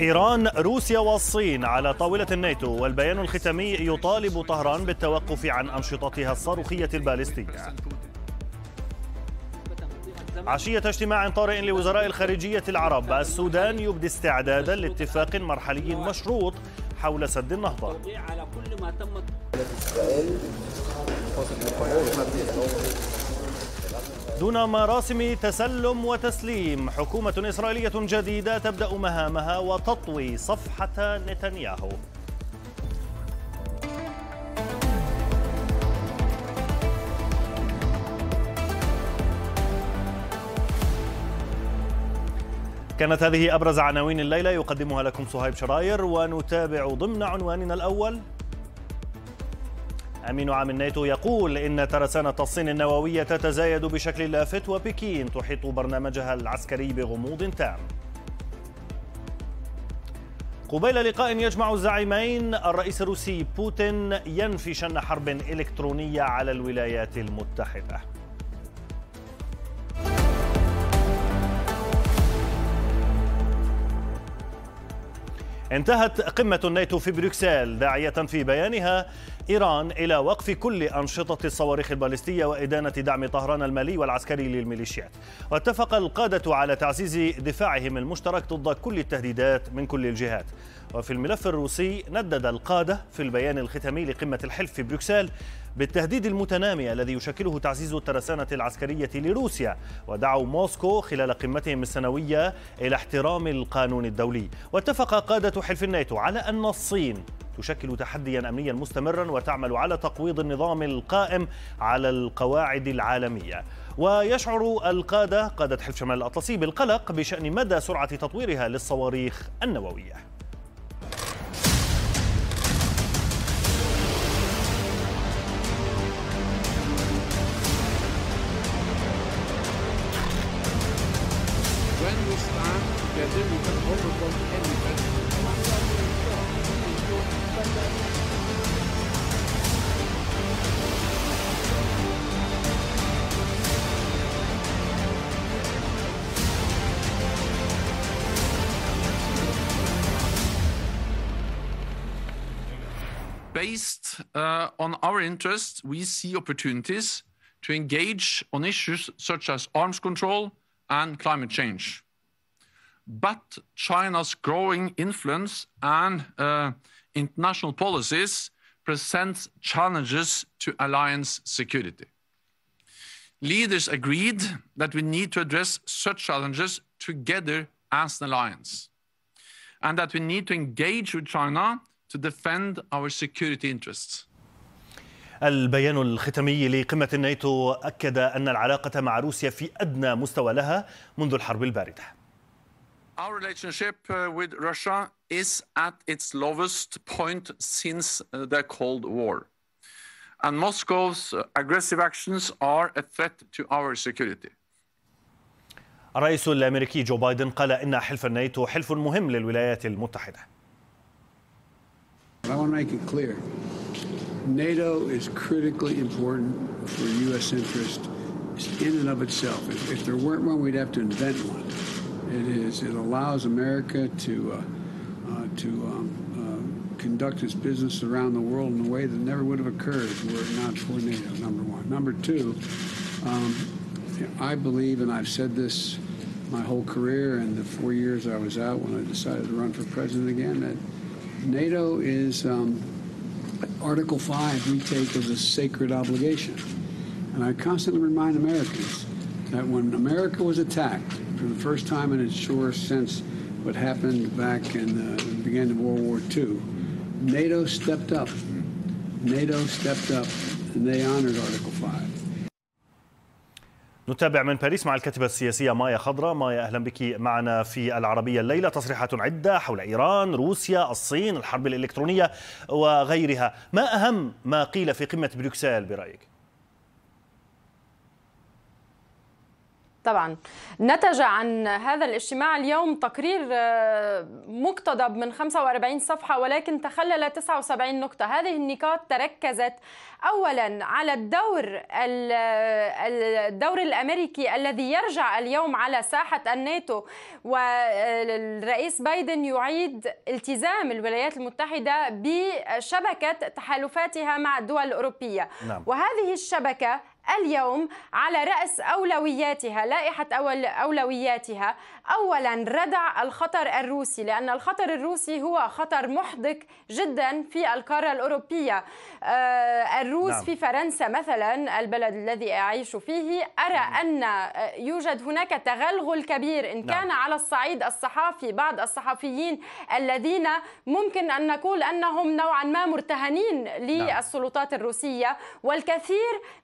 إيران روسيا والصين على طاولة الناتو والبيان الختامي يطالب طهران بالتوقف عن أنشطتها الصاروخية البالستية عشية اجتماع طارئ لوزراء الخارجية العرب السودان يبدي استعدادا لاتفاق مرحلي مشروط حول سد النهضة على كل ما دون مراسم تسلم وتسليم حكومة إسرائيلية جديدة تبدأ مهامها وتطوي صفحة نتنياهو كانت هذه أبرز عناوين الليلة يقدمها لكم صهيب شراير ونتابع ضمن عنواننا الأول أمين عام الناتو يقول إن ترسانة الصين النووية تتزايد بشكل لافت وبكين تحيط برنامجها العسكري بغموض تام قبيل لقاء يجمع الزعيمين الرئيس الروسي بوتين ينفي شن حرب إلكترونية على الولايات المتحدة انتهت قمة الناتو في بروكسل داعية في بيانها إيران إلى وقف كل أنشطة الصواريخ البالستية وإدانة دعم طهران المالي والعسكري للميليشيات واتفق القادة على تعزيز دفاعهم المشترك ضد كل التهديدات من كل الجهات وفي الملف الروسي ندد القادة في البيان الختامي لقمة الحلف في بروكسل بالتهديد المتنامي الذي يشكله تعزيز الترسانة العسكرية لروسيا ودعوا موسكو خلال قمتهم السنوية إلى احترام القانون الدولي واتفق قادة حلف الناتو على أن الصين تشكل تحديا امنيا مستمرا وتعمل على تقويض النظام القائم على القواعد العالميه ويشعر القاده قاده حلف شمال الاطلسي بالقلق بشان مدى سرعه تطويرها للصواريخ النوويه Uh, on our interests, we see opportunities to engage on issues such as arms control and climate change. But China's growing influence and uh, international policies presents challenges to alliance security. Leaders agreed that we need to address such challenges together as an alliance, and that we need to engage with China to defend our security interests. البيان الختامي لقمة الناتو أكد أن العلاقة مع روسيا في أدنى مستوى لها منذ الحرب الباردة. Our relationship with Russia is at its lowest point since the Cold War. And Moscow's aggressive actions are a threat to our security. الرئيس الامريكي جو بايدن قال ان حلف الناتو حلف مهم للولايات المتحده But I want to make it clear NATO is critically important for U.S. interest in and of itself. If, if, there weren't one, we'd have to invent one. It is. It allows America to uh, uh, to um, uh, conduct its business around the world in a way that never would have occurred were it not for NATO. Number one. Number two. Um, I believe, and I've said this my whole career and the four years I was out when I decided to run for president again, that NATO is um, Article 5 we take as a sacred obligation. And I constantly remind Americans that when America was attacked for the first time in its surest since what happened back in the beginning of World War II, NATO stepped up. NATO stepped up and they honored Article 5. نتابع من باريس مع الكاتبة السياسية مايا خضرة مايا أهلا بك معنا في العربية الليلة تصريحات عدة حول إيران روسيا الصين الحرب الإلكترونية وغيرها ما أهم ما قيل في قمة بروكسل برأيك؟ طبعا نتج عن هذا الاجتماع اليوم تقرير آه، مقتضب من 45 صفحة ولكن تخلل 79 نقطة هذه النقاط تركزت أولا على الدور الدور الأمريكي الذي يرجع اليوم على ساحة الناتو والرئيس بايدن يعيد التزام الولايات المتحدة بشبكة تحالفاتها مع الدول الأوروبية نعم. وهذه الشبكة اليوم على رأس أولوياتها لائحة أول أولوياتها اولا ردع الخطر الروسي لان الخطر الروسي هو خطر محدق جدا في القاره الاوروبيه آه، الروس نعم. في فرنسا مثلا البلد الذي اعيش فيه ارى ان آه، يوجد هناك تغلغل كبير ان نعم. كان على الصعيد الصحافي بعض الصحفيين الذين ممكن ان نقول انهم نوعا ما مرتهنين نعم. للسلطات الروسيه والكثير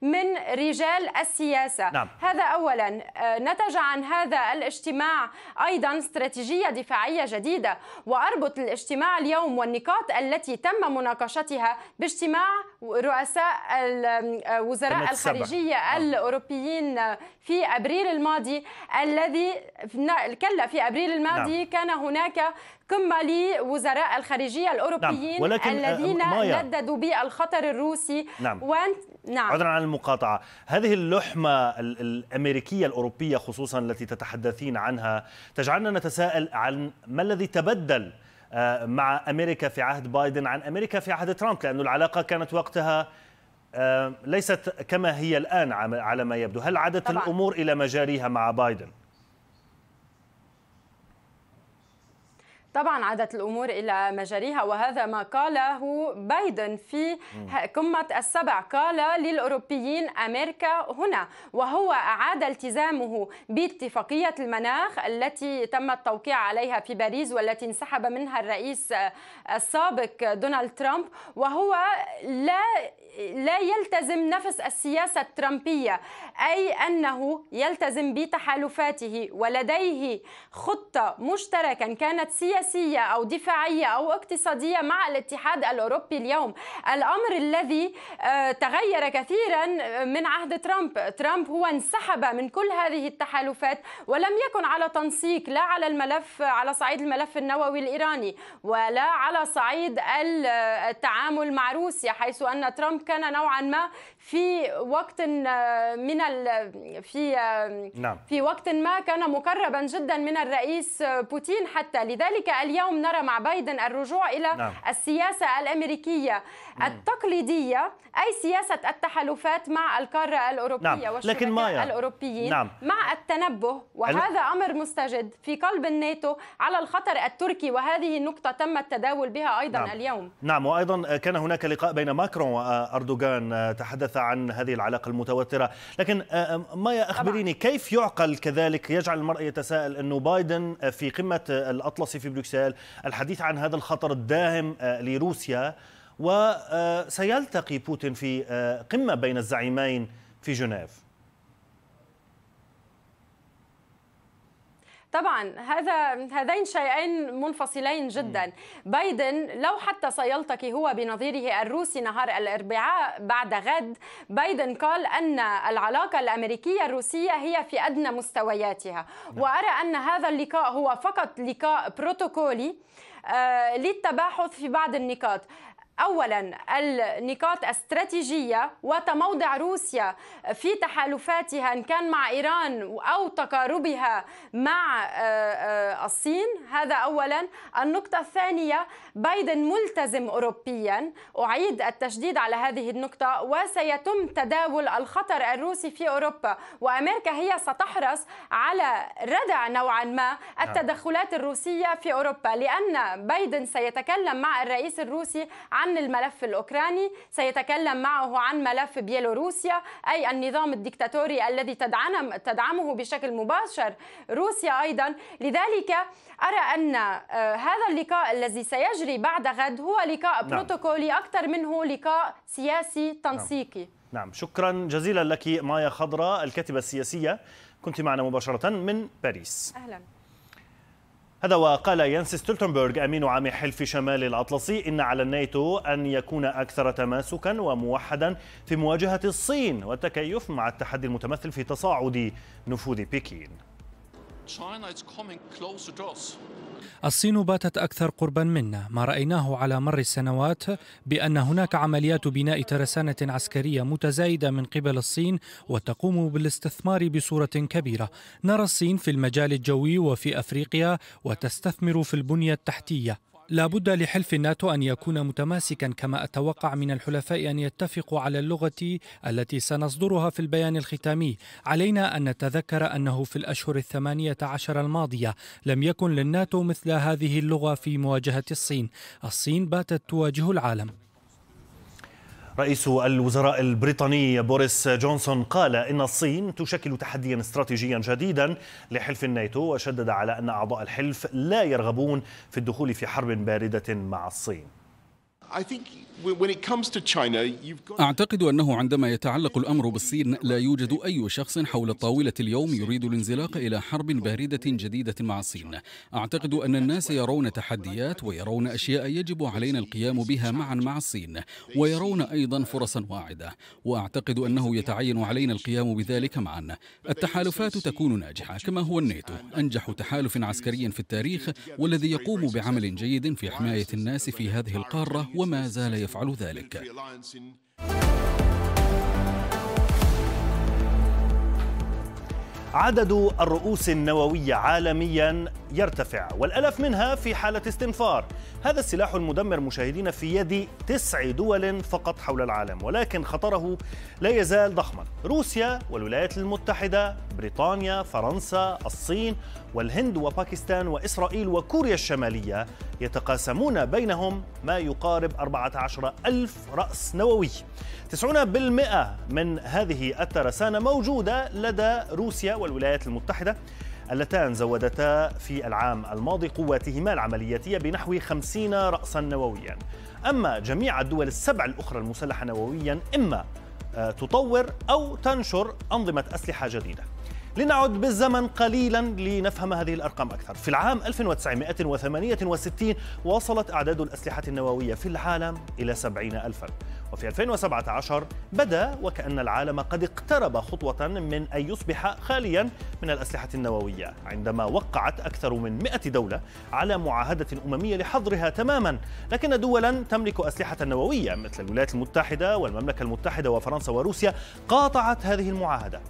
من رجال السياسه نعم. هذا اولا آه، نتج عن هذا الاجتماع أيضا استراتيجية دفاعية جديدة وأربط الاجتماع اليوم والنقاط التي تم مناقشتها باجتماع رؤساء آه، وزراء الخارجية نعم. الأوروبيين في أبريل الماضي الذي كلا في أبريل الماضي نعم. كان هناك قمة لوزراء الخارجية نعم. الأوروبيين نعم. ولكن آه، الذين مايا. نددوا بالخطر الروسي نعم وانت... نعم عذرا عن المقاطعة هذه اللحمة الأمريكية الأوروبية خصوصا التي تتحدثين عنها تجعلنا نتساءل عن ما الذي تبدل آه، مع امريكا في عهد بايدن عن امريكا في عهد ترامب لأن العلاقه كانت وقتها آه، ليست كما هي الان على ما يبدو، هل عادت الامور الى مجاريها مع بايدن؟ طبعا عادت الامور الى مجاريها وهذا ما قاله بايدن في قمه السبع قال للاوروبيين امريكا هنا وهو اعاد التزامه باتفاقيه المناخ التي تم التوقيع عليها في باريس والتي انسحب منها الرئيس السابق دونالد ترامب وهو لا لا يلتزم نفس السياسة الترامبية أي أنه يلتزم بتحالفاته ولديه خطة مشتركه كانت سياسية سياسية أو دفاعية أو اقتصادية مع الاتحاد الأوروبي اليوم الأمر الذي آه، تغير كثيرا آه، من عهد ترامب ترامب هو انسحب من كل هذه التحالفات ولم يكن على تنسيق لا على الملف على صعيد الملف النووي الإيراني ولا على صعيد آه، التعامل مع روسيا حيث أن ترامب كان نوعا ما في وقت آه، من ال... في آه، نعم. في وقت ما كان مقربا جدا من الرئيس آه، بوتين حتى لذلك اليوم نرى مع بايدن الرجوع الى نعم. السياسه الامريكيه التقليدية أي سياسة التحالفات مع القارة الأوروبية نعم. والشركاء لكن مايا. الأوروبيين نعم. مع التنبه وهذا أمر مستجد في قلب الناتو على الخطر التركي وهذه النقطة تم التداول بها أيضا نعم. اليوم نعم وأيضا كان هناك لقاء بين ماكرون وأردوغان آه، تحدث عن هذه العلاقة المتوترة لكن آه، آه، مايا أخبريني طبعا. كيف يعقل كذلك يجعل المرء يتساءل أنه بايدن في قمة الأطلسي في بروكسل الحديث عن هذا الخطر الداهم لروسيا وسيلتقي آه، بوتين في آه، قمة بين الزعيمين في جنيف طبعا هذا هذين شيئين منفصلين جدا بايدن لو حتى سيلتقي هو بنظيره الروسي نهار الاربعاء بعد غد بايدن قال ان العلاقه الامريكيه الروسيه هي في ادنى مستوياتها نعم. وارى ان هذا اللقاء هو فقط لقاء بروتوكولي آه، للتباحث في بعض النقاط اولا النقاط الاستراتيجيه وتموضع روسيا في تحالفاتها ان كان مع ايران او تقاربها مع آه، آه، الصين هذا اولا النقطه الثانيه بايدن ملتزم اوروبيا اعيد التشديد على هذه النقطه وسيتم تداول الخطر الروسي في اوروبا وامريكا هي ستحرص على ردع نوعا ما نعم. التدخلات الروسيه في اوروبا لان بايدن سيتكلم مع الرئيس الروسي عن عن الملف الأوكراني سيتكلم معه عن ملف بيلوروسيا أي النظام الدكتاتوري الذي تدعم تدعمه بشكل مباشر روسيا أيضا لذلك أرى أن آه، هذا اللقاء الذي سيجري بعد غد هو لقاء نعم. بروتوكولي أكثر منه لقاء سياسي تنسيقي نعم. نعم شكرا جزيلا لك مايا خضراء الكاتبة السياسية كنت معنا مباشرة من باريس أهلا هذا وقال ينس ستولتنبرغ أمين عام حلف شمال الأطلسي إن على الناتو أن يكون أكثر تماسكا وموحدا في مواجهة الصين والتكيف مع التحدي المتمثل في تصاعد نفوذ بكين. China is coming closer to us. الصين باتت أكثر قربا منا ما رأيناه على مر السنوات بأن هناك عمليات بناء ترسانة عسكرية متزايدة من قبل الصين وتقوم بالاستثمار بصورة كبيرة نرى الصين في المجال الجوي وفي أفريقيا وتستثمر في البنية التحتية لا بد لحلف الناتو أن يكون متماسكا كما أتوقع من الحلفاء أن يتفقوا على اللغة التي سنصدرها في البيان الختامي علينا أن نتذكر أنه في الأشهر الثمانية عشر الماضية لم يكن للناتو مثل هذه اللغة في مواجهة الصين الصين باتت تواجه العالم رئيس الوزراء البريطاني بوريس جونسون قال ان الصين تشكل تحديا استراتيجيا جديدا لحلف الناتو وشدد على ان اعضاء الحلف لا يرغبون في الدخول في حرب بارده مع الصين أعتقد أنه عندما يتعلق الأمر بالصين لا يوجد أي شخص حول الطاولة اليوم يريد الانزلاق إلى حرب باردة جديدة مع الصين أعتقد أن الناس يرون تحديات ويرون أشياء يجب علينا القيام بها معا مع الصين ويرون أيضا فرصا واعدة وأعتقد أنه يتعين علينا القيام بذلك معا التحالفات تكون ناجحة كما هو الناتو أنجح تحالف عسكري في التاريخ والذي يقوم بعمل جيد في حماية الناس في هذه القارة وما زال يفعل ذلك عدد الرؤوس النووية عالميا يرتفع والألف منها في حالة استنفار هذا السلاح المدمر مشاهدين في يد تسع دول فقط حول العالم ولكن خطره لا يزال ضخما روسيا والولايات المتحدة بريطانيا فرنسا الصين والهند وباكستان وإسرائيل وكوريا الشمالية يتقاسمون بينهم ما يقارب 14 ألف رأس نووي 90% من هذه الترسانة موجودة لدى روسيا والولايات المتحدة اللتان زودتا في العام الماضي قواتهما العملياتية بنحو 50 رأسا نوويا أما جميع الدول السبع الأخرى المسلحة نوويا إما آه، تطور أو تنشر أنظمة أسلحة جديدة لنعد بالزمن قليلا لنفهم هذه الأرقام أكثر في العام 1968 وصلت أعداد الأسلحة النووية في العالم إلى 70 ألفا وفي 2017 بدا وكأن العالم قد اقترب خطوة من أن يصبح خاليا من الأسلحة النووية عندما وقعت أكثر من 100 دولة على معاهدة أممية لحظرها تماما لكن دولا تملك أسلحة نووية مثل الولايات المتحدة والمملكة المتحدة وفرنسا وروسيا قاطعت هذه المعاهدة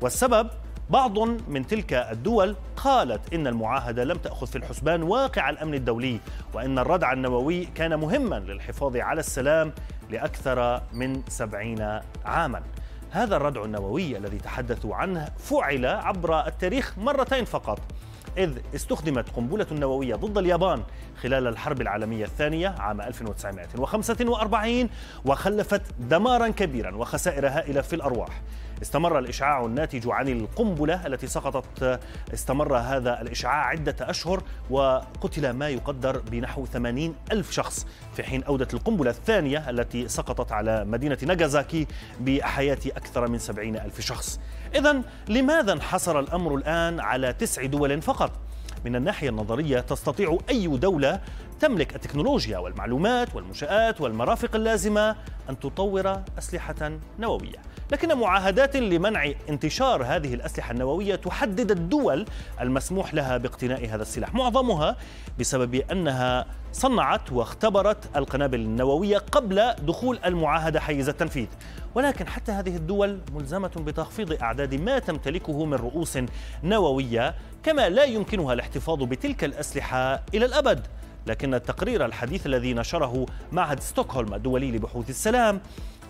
والسبب بعض من تلك الدول قالت إن المعاهدة لم تأخذ في الحسبان واقع الأمن الدولي وإن الردع النووي كان مهما للحفاظ على السلام لأكثر من سبعين عاماً هذا الردع النووي الذي تحدثوا عنه فعل عبر التاريخ مرتين فقط إذ استخدمت قنبلة نووية ضد اليابان خلال الحرب العالمية الثانية عام 1945 وخلفت دمارا كبيرا وخسائر هائلة في الأرواح استمر الإشعاع الناتج عن القنبلة التي سقطت استمر هذا الإشعاع عدة أشهر وقتل ما يقدر بنحو 80 ألف شخص في حين أودت القنبلة الثانية التي سقطت على مدينة ناجازاكي بحياة أكثر من 70 ألف شخص إذا لماذا انحصر الأمر الآن على تسع دول فقط؟ من الناحية النظرية تستطيع أي دولة تملك التكنولوجيا والمعلومات والمنشآت والمرافق اللازمة أن تطور أسلحة نووية لكن معاهدات لمنع انتشار هذه الأسلحة النووية تحدد الدول المسموح لها باقتناء هذا السلاح معظمها بسبب أنها صنعت واختبرت القنابل النووية قبل دخول المعاهدة حيز التنفيذ ولكن حتى هذه الدول ملزمة بتخفيض أعداد ما تمتلكه من رؤوس نووية كما لا يمكنها الاحتفاظ بتلك الأسلحة إلى الأبد لكن التقرير الحديث الذي نشره معهد ستوكهولم الدولي لبحوث السلام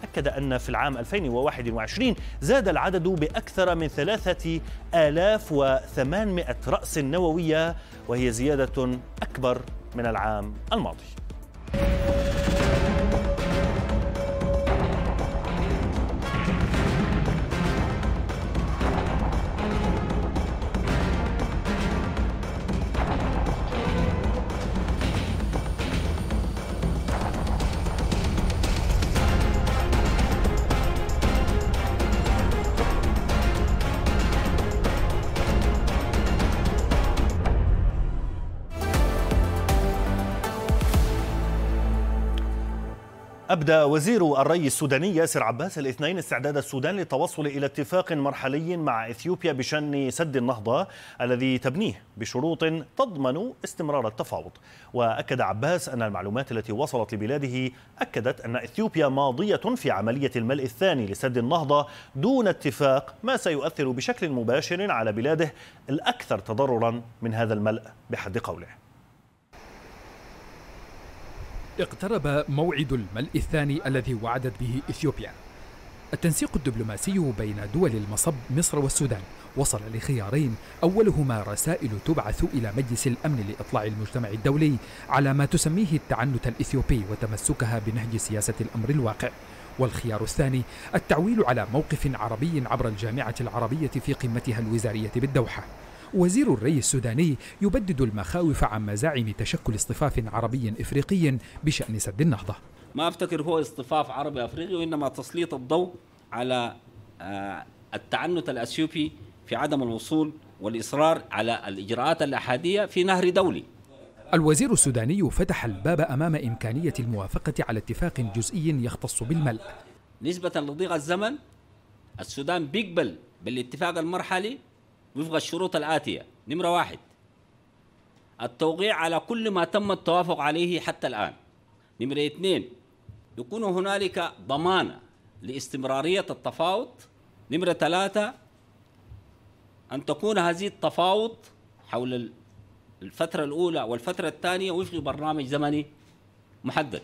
أكد أن في العام 2021 زاد العدد بأكثر من 3800 رأس نووية وهي زيادة أكبر من العام الماضي. أبدى وزير الري السوداني ياسر عباس الاثنين استعداد السودان للتوصل إلى اتفاق مرحلي مع إثيوبيا بشأن سد النهضة الذي تبنيه بشروط تضمن استمرار التفاوض وأكد عباس أن المعلومات التي وصلت لبلاده أكدت أن إثيوبيا ماضية في عملية الملء الثاني لسد النهضة دون اتفاق ما سيؤثر بشكل مباشر على بلاده الأكثر تضررا من هذا الملء بحد قوله اقترب موعد الملء الثاني الذي وعدت به إثيوبيا التنسيق الدبلوماسي بين دول المصب مصر والسودان وصل لخيارين أولهما رسائل تبعث إلى مجلس الأمن لإطلاع المجتمع الدولي على ما تسميه التعنت الإثيوبي وتمسكها بنهج سياسة الأمر الواقع والخيار الثاني التعويل على موقف عربي عبر الجامعة العربية في قمتها الوزارية بالدوحة وزير الري السوداني يبدد المخاوف عن مزاعم تشكل اصطفاف عربي افريقي بشان سد النهضه. ما افتكر هو اصطفاف عربي افريقي وانما تسليط الضوء على آه، التعنت الاثيوبي في عدم الوصول والاصرار على الاجراءات الاحاديه في نهر دولي. الوزير السوداني فتح الباب امام امكانيه الموافقه على اتفاق جزئي يختص بالملء. نسبه لضيق الزمن السودان بيقبل بالاتفاق المرحلي وفق الشروط الآتية نمرة واحد التوقيع على كل ما تم التوافق عليه حتى الآن نمرة اثنين يكون هنالك ضمانة لاستمرارية التفاوض نمرة ثلاثة أن تكون هذه التفاوض حول الفترة الأولى والفترة الثانية وفق برنامج زمني محدد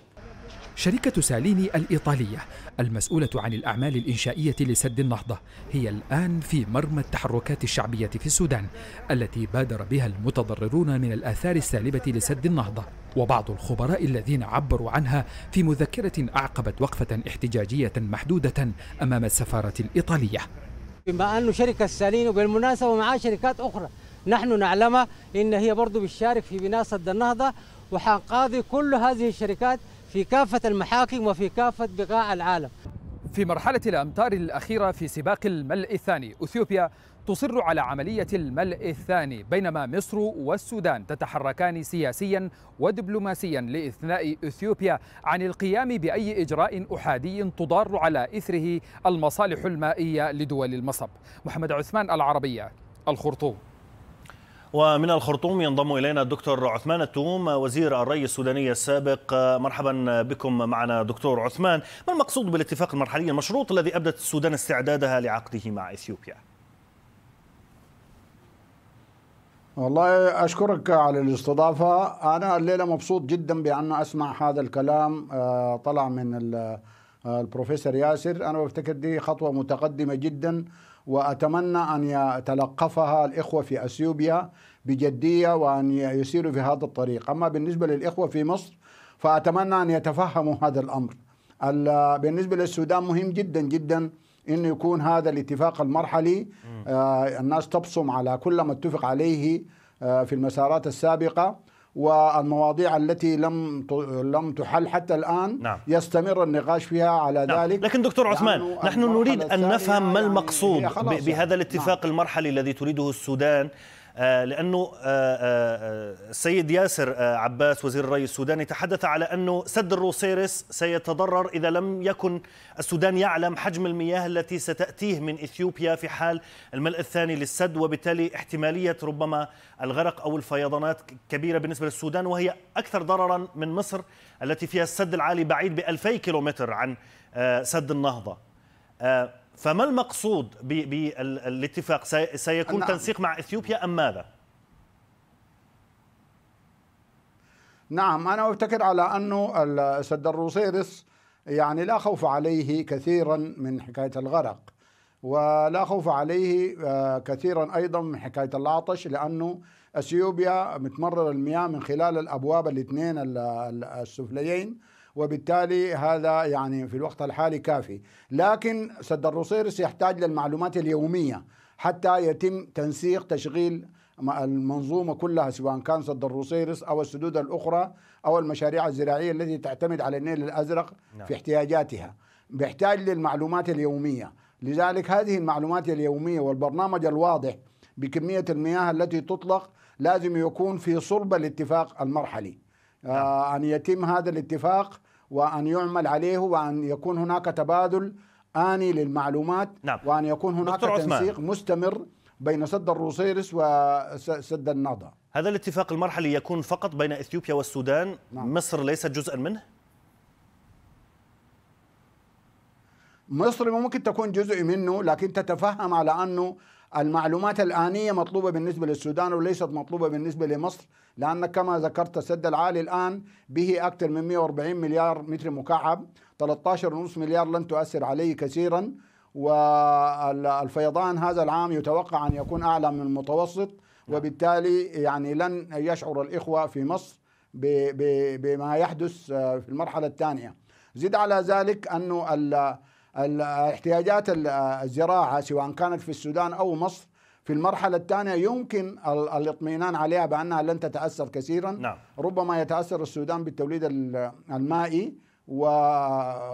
شركة ساليني الإيطالية المسؤولة عن الأعمال الإنشائية لسد النهضة هي الآن في مرمى التحركات الشعبية في السودان التي بادر بها المتضررون من الآثار السالبة لسد النهضة وبعض الخبراء الذين عبروا عنها في مذكرة أعقبت وقفة احتجاجية محدودة أمام السفارة الإيطالية بما أن شركة ساليني وبالمناسبة مع شركات أخرى نحن نعلمها إن هي برضو بتشارك في بناء سد النهضة وحنقاضي كل هذه الشركات في كافة المحاكم وفي كافة بقاع العالم في مرحلة الأمتار الأخيرة في سباق الملء الثاني أثيوبيا تصر على عملية الملء الثاني بينما مصر والسودان تتحركان سياسيا ودبلوماسيا لإثناء أثيوبيا عن القيام بأي إجراء أحادي تضار على إثره المصالح المائية لدول المصب محمد عثمان العربية الخرطوم ومن الخرطوم ينضم إلينا الدكتور عثمان التوم وزير الري السوداني السابق مرحبا بكم معنا دكتور عثمان ما المقصود بالاتفاق المرحلي المشروط الذي أبدت السودان استعدادها لعقده مع إثيوبيا والله أشكرك على الاستضافة أنا الليلة مبسوط جدا بأن أسمع هذا الكلام آه، طلع من آه، البروفيسور ياسر أنا بفتكر دي خطوة متقدمة جداً وأتمنى أن يتلقفها الإخوة في أثيوبيا بجدية وأن يسيروا في هذا الطريق أما بالنسبة للإخوة في مصر فأتمنى أن يتفهموا هذا الأمر بالنسبة للسودان مهم جدا جدا انه يكون هذا الاتفاق المرحلي آه، الناس تبصم على كل ما اتفق عليه آه، في المسارات السابقه والمواضيع التي لم لم تحل حتى الان نعم. يستمر النقاش فيها على نعم. ذلك لكن دكتور عثمان نحن نريد ان نفهم ما يعني المقصود يعني بهذا الاتفاق نعم. المرحلي الذي تريده السودان آه، لأنه آه، آه، السيد ياسر عباس وزير الري السوداني تحدث على أنه سد الروسيرس سيتضرر إذا لم يكن السودان يعلم حجم المياه التي ستأتيه من إثيوبيا في حال الملء الثاني للسد وبالتالي احتمالية ربما الغرق أو الفيضانات كبيرة بالنسبة للسودان وهي أكثر ضررا من مصر التي فيها السد العالي بعيد ب 2000 كيلومتر عن سد النهضة فما المقصود بالاتفاق سيكون نعم. تنسيق مع اثيوبيا ام ماذا نعم انا افتكر على انه السد الروسيرس يعني لا خوف عليه كثيرا من حكايه الغرق ولا خوف عليه آه، كثيرا ايضا من حكايه العطش لانه اثيوبيا متمرر المياه من خلال الابواب الاثنين السفليين وبالتالي هذا يعني في الوقت الحالي كافي لكن سد الرصيرس يحتاج للمعلومات اليومية حتى يتم تنسيق تشغيل المنظومة كلها سواء كان سد الرصيرس أو السدود الأخرى أو المشاريع الزراعية التي تعتمد على النيل الأزرق نعم. في احتياجاتها بيحتاج للمعلومات اليومية لذلك هذه المعلومات اليومية والبرنامج الواضح بكمية المياه التي تطلق لازم يكون في صلب الاتفاق المرحلي آه نعم. أن يتم هذا الاتفاق وأن يعمل عليه وأن يكون هناك تبادل آني للمعلومات نعم. وأن يكون هناك تنسيق مستمر بين سد الروسيرس وسد النهضة هذا الاتفاق المرحلي يكون فقط بين إثيوبيا والسودان نعم. مصر ليست جزءا منه؟ مصر ممكن تكون جزء منه لكن تتفهم على أنه المعلومات الآنية مطلوبة بالنسبة للسودان وليست مطلوبة بالنسبة لمصر لأن كما ذكرت السد العالي الآن به أكثر من 140 مليار متر مكعب 13.5 مليار لن تؤثر عليه كثيرا والفيضان هذا العام يتوقع أن يكون أعلى من المتوسط نعم. وبالتالي يعني لن يشعر الإخوة في مصر بما يحدث في المرحلة الثانية زد على ذلك أنه احتياجات الزراعه سواء كانت في السودان او مصر في المرحله الثانيه يمكن الاطمئنان عليها بانها لن تتاثر كثيرا نعم. ربما يتاثر السودان بالتوليد المائي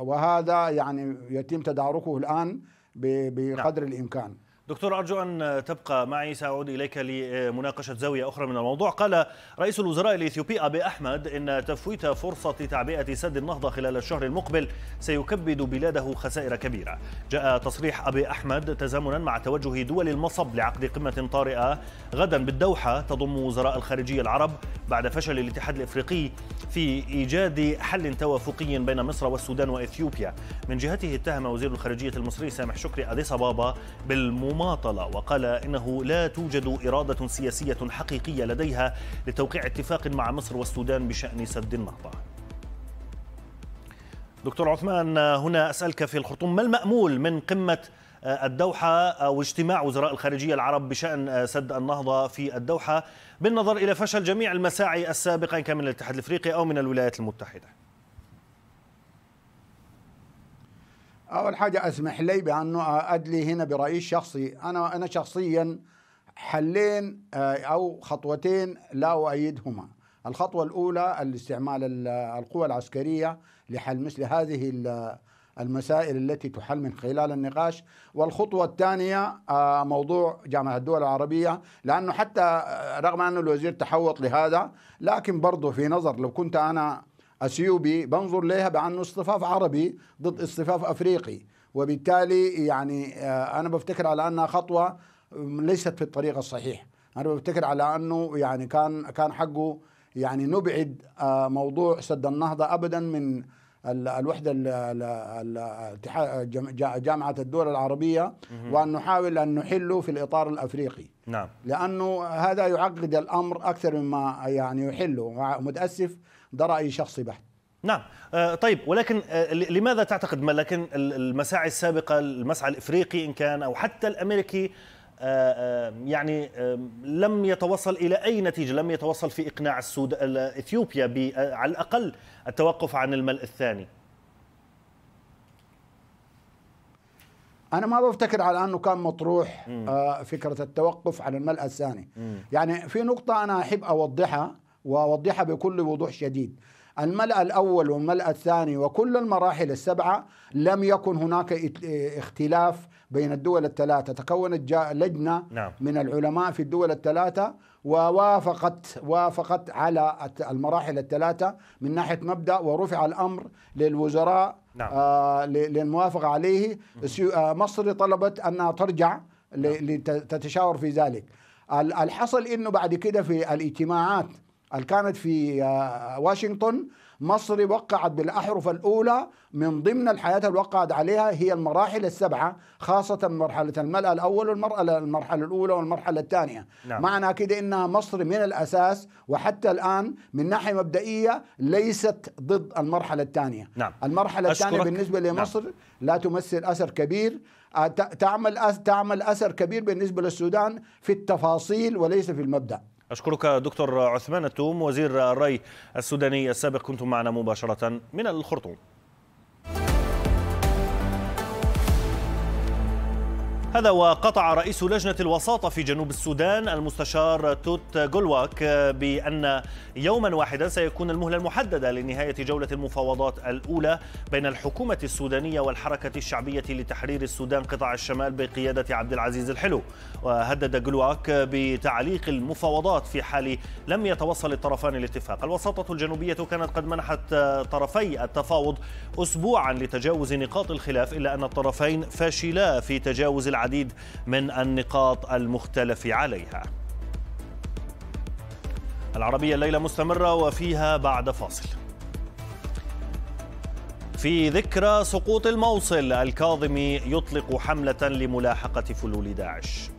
وهذا يعني يتم تداركه الان نعم. بقدر نعم. الامكان دكتور أرجو أن تبقى معي سأعود إليك لمناقشة زاوية أخرى من الموضوع قال رئيس الوزراء الإثيوبي أبي أحمد إن تفويت فرصة تعبئة سد النهضة خلال الشهر المقبل سيكبد بلاده خسائر كبيرة جاء تصريح أبي أحمد تزامنا مع توجه دول المصب لعقد قمة طارئة غدا بالدوحة تضم وزراء الخارجية العرب بعد فشل الاتحاد الإفريقي في إيجاد حل توافقي بين مصر والسودان وإثيوبيا من جهته اتهم وزير الخارجية المصري سامح شكري أديس بابا بالم مماطلة وقال إنه لا توجد إرادة سياسية حقيقية لديها لتوقيع اتفاق مع مصر والسودان بشأن سد النهضة دكتور عثمان هنا أسألك في الخرطوم ما المأمول من قمة آه، الدوحة أو اجتماع وزراء الخارجية العرب بشأن آه، سد النهضة في الدوحة بالنظر إلى فشل جميع المساعي السابقة إن كان من الاتحاد الإفريقي أو من الولايات المتحدة اول حاجه اسمح لي بانه ادلي هنا برايي الشخصي انا انا شخصيا حلين آه، او خطوتين لا اؤيدهما الخطوه الاولى الاستعمال القوى العسكريه لحل مثل هذه المسائل التي تحل من خلال النقاش والخطوة الثانية آه، موضوع جامعة الدول العربية لأنه حتى آه، رغم أن الوزير تحوط لهذا لكن برضه في نظر لو كنت أنا اثيوبي بنظر لها بانه اصطفاف عربي ضد اصطفاف افريقي وبالتالي يعني آه، انا بفتكر على انها خطوه ليست في الطريق الصحيح انا بفتكر على انه يعني كان كان حقه يعني نبعد آه، موضوع سد النهضه ابدا من الوحدة جامعة الدول العربية وأن نحاول أن نحله في الإطار الأفريقي نعم لأنه هذا يعقد الأمر أكثر مما يعني يحله متأسف ده راي شخصي بحت نعم آه، طيب ولكن آه، لماذا تعتقد لكن المساعي السابقه المسعى الافريقي ان كان او حتى الامريكي آه، يعني لم يتوصل الى اي نتيجه لم يتوصل في اقناع السود اثيوبيا على الاقل التوقف عن الملء الثاني انا ما بفتكر على انه كان مطروح فكره التوقف عن الملء الثاني يعني في نقطه انا احب اوضحها وأوضحها بكل وضوح شديد الملأ الأول والملأ الثاني وكل المراحل السبعة لم يكن هناك اختلاف بين الدول الثلاثة تكونت لجنة نعم. من العلماء في الدول الثلاثة ووافقت وافقت على المراحل الثلاثة من ناحية مبدأ ورفع الأمر للوزراء نعم. آه للموافقة عليه آه، مصر طلبت أنها ترجع لتتشاور نعم. في ذلك الحصل أنه بعد كده في الاجتماعات اللي كانت في آه، واشنطن مصر وقعت بالأحرف الأولى من ضمن الحياة اللي وقعت عليها هي المراحل السبعة خاصة مرحلة الملأ الأول والمرحلة المرحلة الأولى والمرحلة الثانية نعم. معنى كده إنها مصر من الأساس وحتى الآن من ناحية مبدئية ليست ضد المرحلة الثانية نعم. المرحلة الثانية بالنسبة نعم. لمصر نعم. لا تمثل أثر كبير آه، تعمل تعمل أثر كبير بالنسبة للسودان في التفاصيل وليس في المبدأ أشكرك دكتور عثمان التوم وزير الري السوداني السابق كنتم معنا مباشرة من الخرطوم هذا وقطع رئيس لجنة الوساطة في جنوب السودان المستشار توت جولواك بأن يوما واحدا سيكون المهلة المحددة لنهاية جولة المفاوضات الأولى بين الحكومة السودانية والحركة الشعبية لتحرير السودان قطاع الشمال بقيادة عبد العزيز الحلو وهدد جولواك بتعليق المفاوضات في حال لم يتوصل الطرفان الاتفاق الوساطة الجنوبية كانت قد منحت طرفي التفاوض أسبوعا لتجاوز نقاط الخلاف إلا أن الطرفين فاشلا في تجاوز العديد من النقاط المختلف عليها العربية الليلة مستمرة وفيها بعد فاصل في ذكرى سقوط الموصل الكاظمي يطلق حملة لملاحقة فلول داعش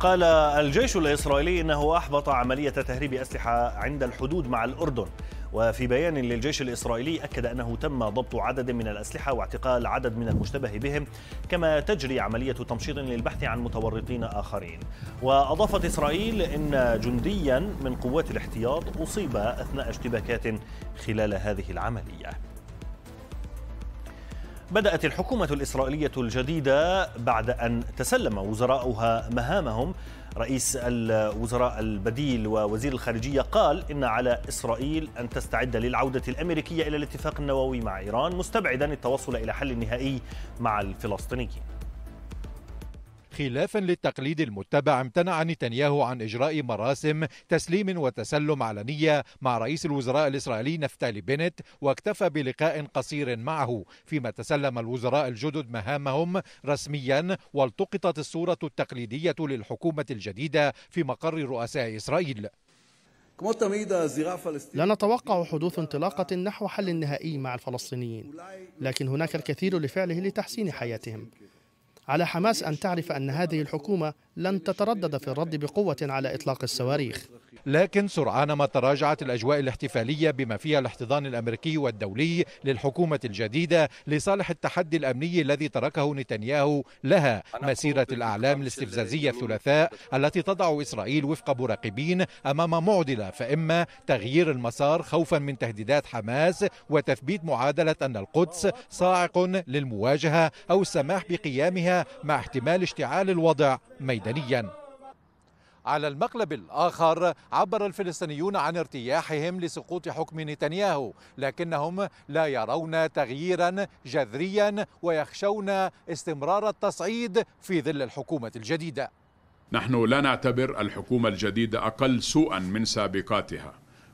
قال الجيش الإسرائيلي إنه أحبط عملية تهريب أسلحة عند الحدود مع الأردن وفي بيان للجيش الإسرائيلي أكد أنه تم ضبط عدد من الأسلحة واعتقال عدد من المشتبه بهم كما تجري عملية تمشيط للبحث عن متورطين آخرين وأضافت إسرائيل إن جنديا من قوات الاحتياط أصيب أثناء اشتباكات خلال هذه العملية بدأت الحكومة الإسرائيلية الجديدة بعد أن تسلم وزراؤها مهامهم رئيس الوزراء البديل ووزير الخارجية قال إن على إسرائيل أن تستعد للعودة الأمريكية إلى الاتفاق النووي مع إيران مستبعدا التوصل إلى حل نهائي مع الفلسطينيين خلافا للتقليد المتبع امتنع نتنياهو عن إجراء مراسم تسليم وتسلم علنية مع رئيس الوزراء الإسرائيلي نفتالي بنت واكتفى بلقاء قصير معه فيما تسلم الوزراء الجدد مهامهم رسميا والتقطت الصورة التقليدية للحكومة الجديدة في مقر رؤساء إسرائيل لا نتوقع حدوث انطلاقة نحو حل نهائي مع الفلسطينيين لكن هناك الكثير لفعله لتحسين حياتهم على حماس أن تعرف أن هذه الحكومة لن تتردد في الرد بقوة على إطلاق الصواريخ لكن سرعان ما تراجعت الأجواء الاحتفالية بما فيها الاحتضان الأمريكي والدولي للحكومة الجديدة لصالح التحدي الأمني الذي تركه نتنياهو لها مسيرة الأعلام الاستفزازية الثلاثاء التي تضع إسرائيل وفق مراقبين أمام معضلة فإما تغيير المسار خوفا من تهديدات حماس وتثبيت معادلة أن القدس صاعق للمواجهة أو السماح بقيامها مع احتمال اشتعال الوضع ميدانياً على المقلب الآخر عبر الفلسطينيون عن ارتياحهم لسقوط حكم نتنياهو لكنهم لا يرون تغييرا جذريا ويخشون استمرار التصعيد في ظل الحكومة الجديدة نحن لا نعتبر الحكومة الجديدة أقل سوءا من سابقاتها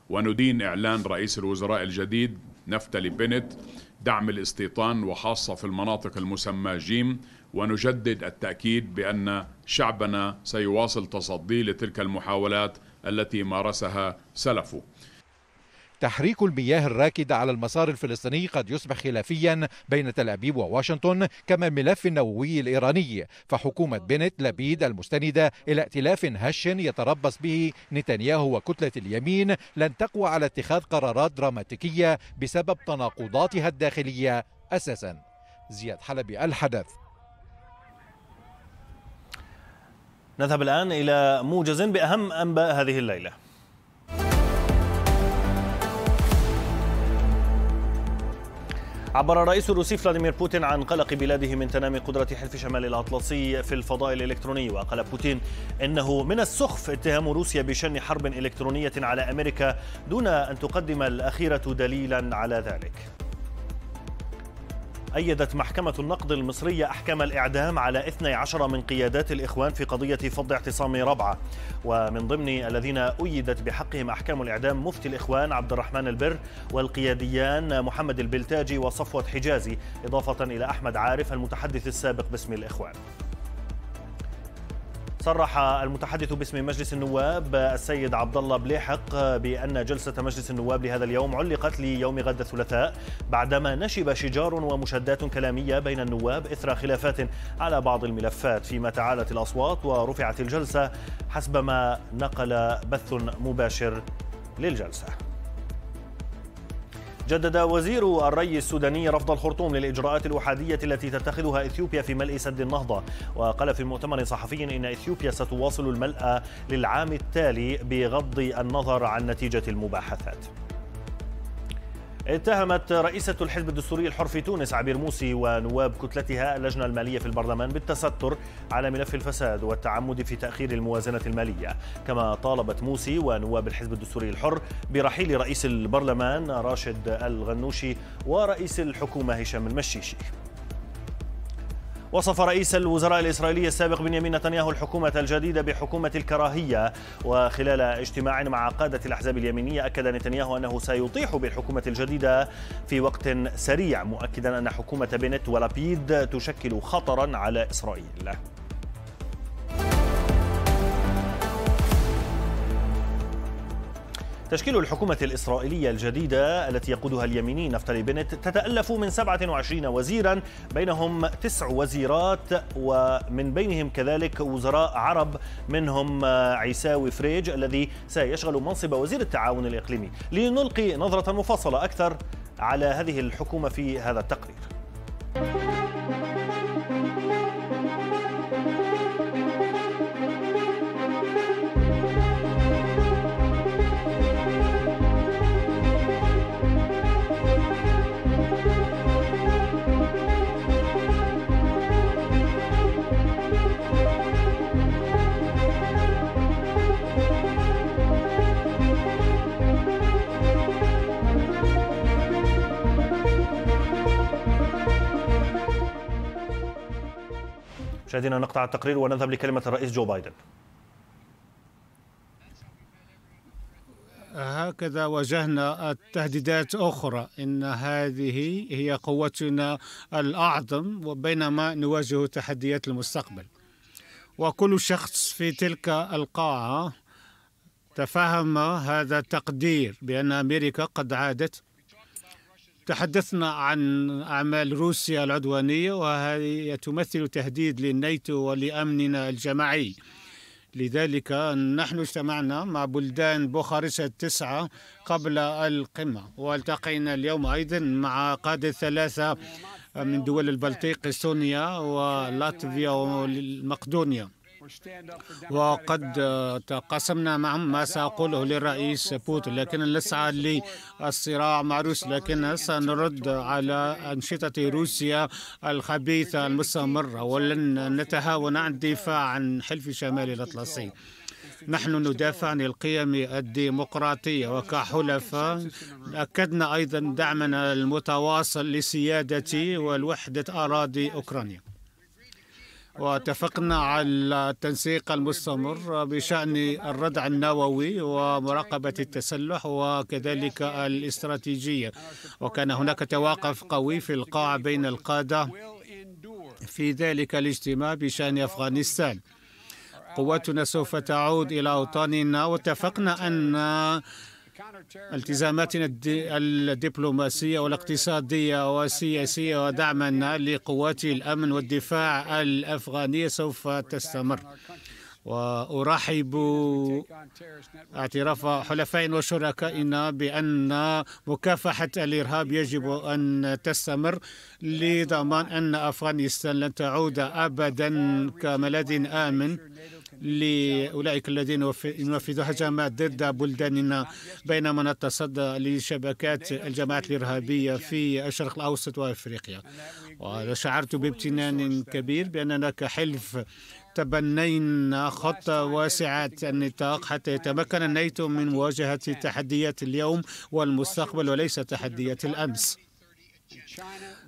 وندين إعلان رئيس الوزراء الجديد نفتلي بنت دعم الاستيطان وخاصة في المناطق المسمى جيم ونجدد التأكيد بأن شعبنا سيواصل تصدي لتلك المحاولات التي مارسها سلفه تحريك المياه الراكدة على المسار الفلسطيني قد يصبح خلافيا بين تل أبيب وواشنطن كما الملف النووي الإيراني فحكومة بنت لبيد المستندة إلى ائتلاف هش يتربص به نتنياهو وكتلة اليمين لن تقوى على اتخاذ قرارات دراماتيكية بسبب تناقضاتها الداخلية أساسا زياد حلبي الحدث نذهب الآن إلى موجز بأهم أنباء هذه الليلة عبر الرئيس الروسي فلاديمير بوتين عن قلق بلاده من تنامي قدرة حلف شمال الأطلسي في الفضاء الإلكتروني وقال بوتين إنه من السخف اتهام روسيا بشن حرب إلكترونية على أمريكا دون أن تقدم الأخيرة دليلا على ذلك أيدت محكمة النقد المصرية أحكام الإعدام على 12 من قيادات الإخوان في قضية فض اعتصام ربعة ومن ضمن الذين أيدت بحقهم أحكام الإعدام مفتي الإخوان عبد الرحمن البر والقياديان محمد البلتاجي وصفوة حجازي إضافة إلى أحمد عارف المتحدث السابق باسم الإخوان صرح المتحدث باسم مجلس النواب السيد عبد الله بليحق بأن جلسة مجلس النواب لهذا اليوم علقت ليوم غد الثلاثاء بعدما نشب شجار ومشادات كلامية بين النواب إثر خلافات على بعض الملفات فيما تعالت الأصوات ورفعت الجلسة حسب ما نقل بث مباشر للجلسه جدد وزير الري السوداني رفض الخرطوم للإجراءات الأحادية التي تتخذها إثيوبيا في ملء سد النهضة وقال في مؤتمر صحفي إن إثيوبيا ستواصل الملأ للعام التالي بغض النظر عن نتيجة المباحثات اتهمت رئيسة الحزب الدستوري الحر في تونس عبير موسي ونواب كتلتها اللجنة المالية في البرلمان بالتستر على ملف الفساد والتعمد في تأخير الموازنة المالية كما طالبت موسي ونواب الحزب الدستوري الحر برحيل رئيس البرلمان راشد الغنوشي ورئيس الحكومة هشام المشيشي وصف رئيس الوزراء الإسرائيلي السابق بنيامين نتنياهو الحكومة الجديدة بحكومة الكراهية وخلال اجتماع مع قادة الأحزاب اليمينية أكد نتنياهو أنه سيطيح بالحكومة الجديدة في وقت سريع مؤكدا أن حكومة بنت ولابيد تشكل خطرا على إسرائيل تشكيل الحكومة الإسرائيلية الجديدة التي يقودها اليميني نفتالي بنت تتألف من 27 وزيرا بينهم تسع وزيرات ومن بينهم كذلك وزراء عرب منهم عيساوي فريج الذي سيشغل منصب وزير التعاون الإقليمي لنلقي نظرة مفصلة أكثر على هذه الحكومة في هذا التقرير مشاهدينا نقطع التقرير ونذهب لكلمة الرئيس جو بايدن هكذا واجهنا التهديدات أخرى إن هذه هي قوتنا الأعظم وبينما نواجه تحديات المستقبل وكل شخص في تلك القاعة تفهم هذا التقدير بأن أمريكا قد عادت تحدثنا عن أعمال روسيا العدوانية وهي تمثل تهديد للناتو ولأمننا الجماعي لذلك نحن اجتمعنا مع بلدان بوخارست التسعة قبل القمة والتقينا اليوم أيضا مع قادة ثلاثة من دول البلطيق استونيا ولاتفيا ومقدونيا وقد آه، تقاسمنا معهم ما سأقوله للرئيس بوتين لكن نسعى للصراع مع روسيا لكن سنرد على أنشطة روسيا الخبيثة المستمرة ولن نتهاون عن الدفاع عن حلف شمال الأطلسي نحن ندافع عن القيم الديمقراطية وكحلفاء أكدنا أيضا دعمنا المتواصل لسيادة والوحدة أراضي أوكرانيا واتفقنا على التنسيق المستمر بشأن الردع النووي ومراقبة التسلح وكذلك الاستراتيجية وكان هناك تواقف قوي في القاع بين القادة في ذلك الاجتماع بشأن أفغانستان قوتنا سوف تعود إلى أوطاننا واتفقنا أن التزاماتنا الدبلوماسية والاقتصادية والسياسية ودعمنا لقوات الأمن والدفاع الأفغانية سوف تستمر وأرحب اعتراف حلفائنا وشركائنا بأن مكافحة الإرهاب يجب أن تستمر لضمان أن أفغانستان لن تعود أبدا كملاذ آمن لأولئك الذين ينفذوا هجمات ضد بلداننا بينما نتصدى لشبكات الجماعات الإرهابية في الشرق الأوسط وأفريقيا وشعرت بامتنان كبير بأننا كحلف تبنينا خطة واسعة النطاق حتى يتمكن الناتو من مواجهة تحديات اليوم والمستقبل وليس تحديات الأمس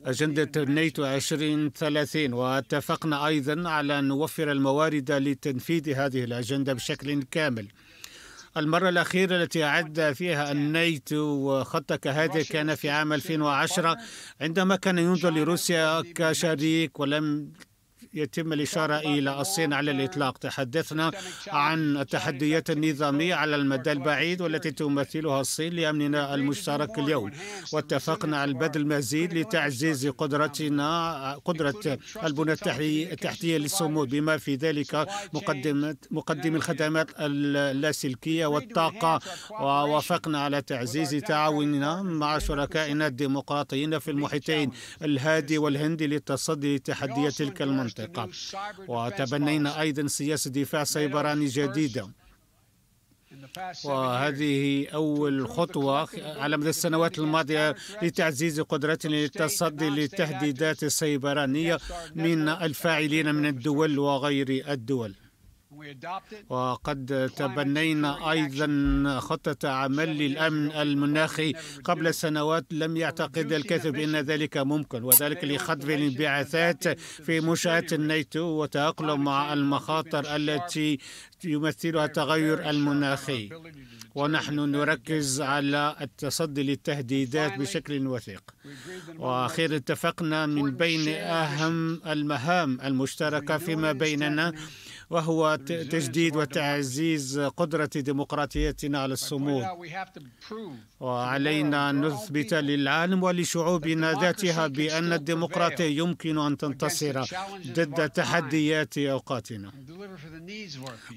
أجندة نيتو 2030 واتفقنا أيضا على أن نوفر الموارد لتنفيذ هذه الأجندة بشكل كامل المرة الأخيرة التي أعد فيها الناتو خطة كهذه كان في عام 2010 عندما كان ينظر لروسيا كشريك ولم يتم الإشارة إلى الصين على الإطلاق تحدثنا عن التحديات النظامية على المدى البعيد والتي تمثلها الصين لأمننا المشترك اليوم واتفقنا على البذل المزيد لتعزيز قدرتنا قدرة البنى التحتية للصمود بما في ذلك مقدمة مقدم الخدمات اللاسلكية والطاقة ووافقنا على تعزيز تعاوننا مع شركائنا الديمقراطيين في المحيطين الهادي والهندي للتصدي لتحديات تلك المنطقة المنطقة وتبنينا أيضا سياسة دفاع سيبراني جديدة وهذه أول خطوة على مدى السنوات الماضية لتعزيز قدرتنا للتصدي للتهديدات السيبرانية من الفاعلين من الدول وغير الدول وقد تبنينا أيضا خطة عمل للأمن المناخي قبل سنوات لم يعتقد الكثير بأن ذلك ممكن وذلك لخطف الانبعاثات في منشآت الناتو وتأقلم مع المخاطر التي يمثلها التغير المناخي ونحن نركز على التصدي للتهديدات بشكل وثيق وأخيرا اتفقنا من بين أهم المهام المشتركة فيما بيننا وهو تجديد وتعزيز قدرة ديمقراطيتنا على الصمود وعلينا أن نثبت للعالم ولشعوبنا ذاتها بأن الديمقراطية يمكن أن تنتصر ضد تحديات أوقاتنا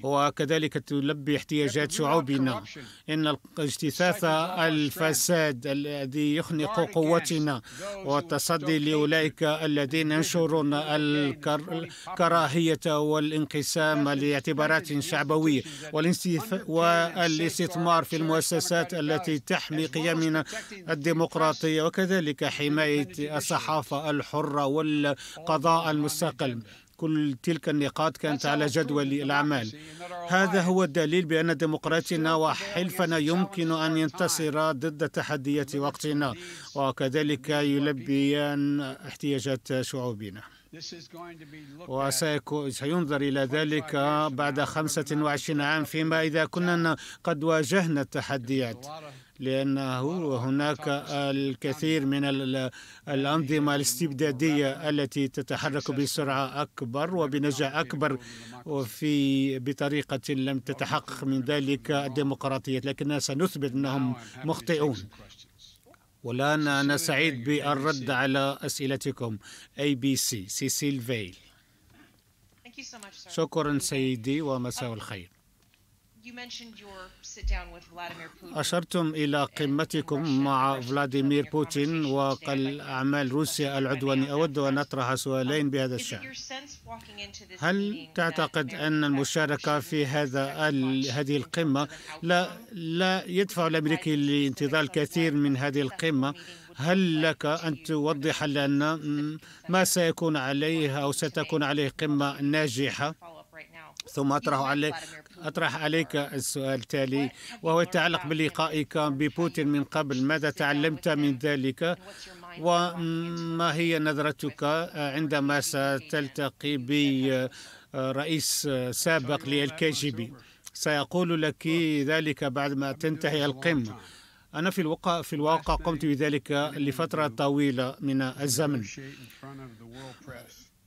وكذلك تلبي احتياجات شعوبنا إن اجتثاث الفساد الذي يخنق قوتنا والتصدي لأولئك الذين ينشرون الكراهية والانقسام شامة لاعتبارات شعبوية والاستثمار في المؤسسات التي تحمي قيمنا الديمقراطية وكذلك حماية الصحافة الحرة والقضاء المستقل كل تلك النقاط كانت على جدول الأعمال هذا هو الدليل بأن ديمقراطينا وحلفنا يمكن أن ينتصر ضد تحديات وقتنا وكذلك يلبيان احتياجات شعوبنا وسينظر إلى ذلك بعد 25 عام فيما إذا كنا قد واجهنا التحديات لأنه هناك الكثير من الأنظمة الاستبدادية التي تتحرك بسرعة أكبر وبنجاح أكبر وفي بطريقة لم تتحقق من ذلك الديمقراطية لكننا سنثبت أنهم مخطئون والآن أنا سعيد بالرد على أسئلتكم أي بي سي سيسيل فيل شكرا سيدي ومساء الخير أشرتم إلى قمتكم مع فلاديمير بوتين وقل uh, أعمال روسيا العدواني أود أن أطرح سؤالين بهذا الشأن هل تعتقد أن المشاركة في هذا هذه القمة لا لا يدفع الأمريكي لانتظار الكثير من هذه القمة هل لك أن توضح لنا ما سيكون عليه أو ستكون عليه قمة ناجحة ثم أطرح عليه أطرح عليك السؤال التالي وهو يتعلق بلقائك ببوتين من قبل ماذا تعلمت من ذلك وما هي نظرتك عندما ستلتقي برئيس سابق للكي جي بي سيقول لك ذلك بعد ما تنتهي القمة أنا في الواقع في الواقع قمت بذلك لفترة طويلة من الزمن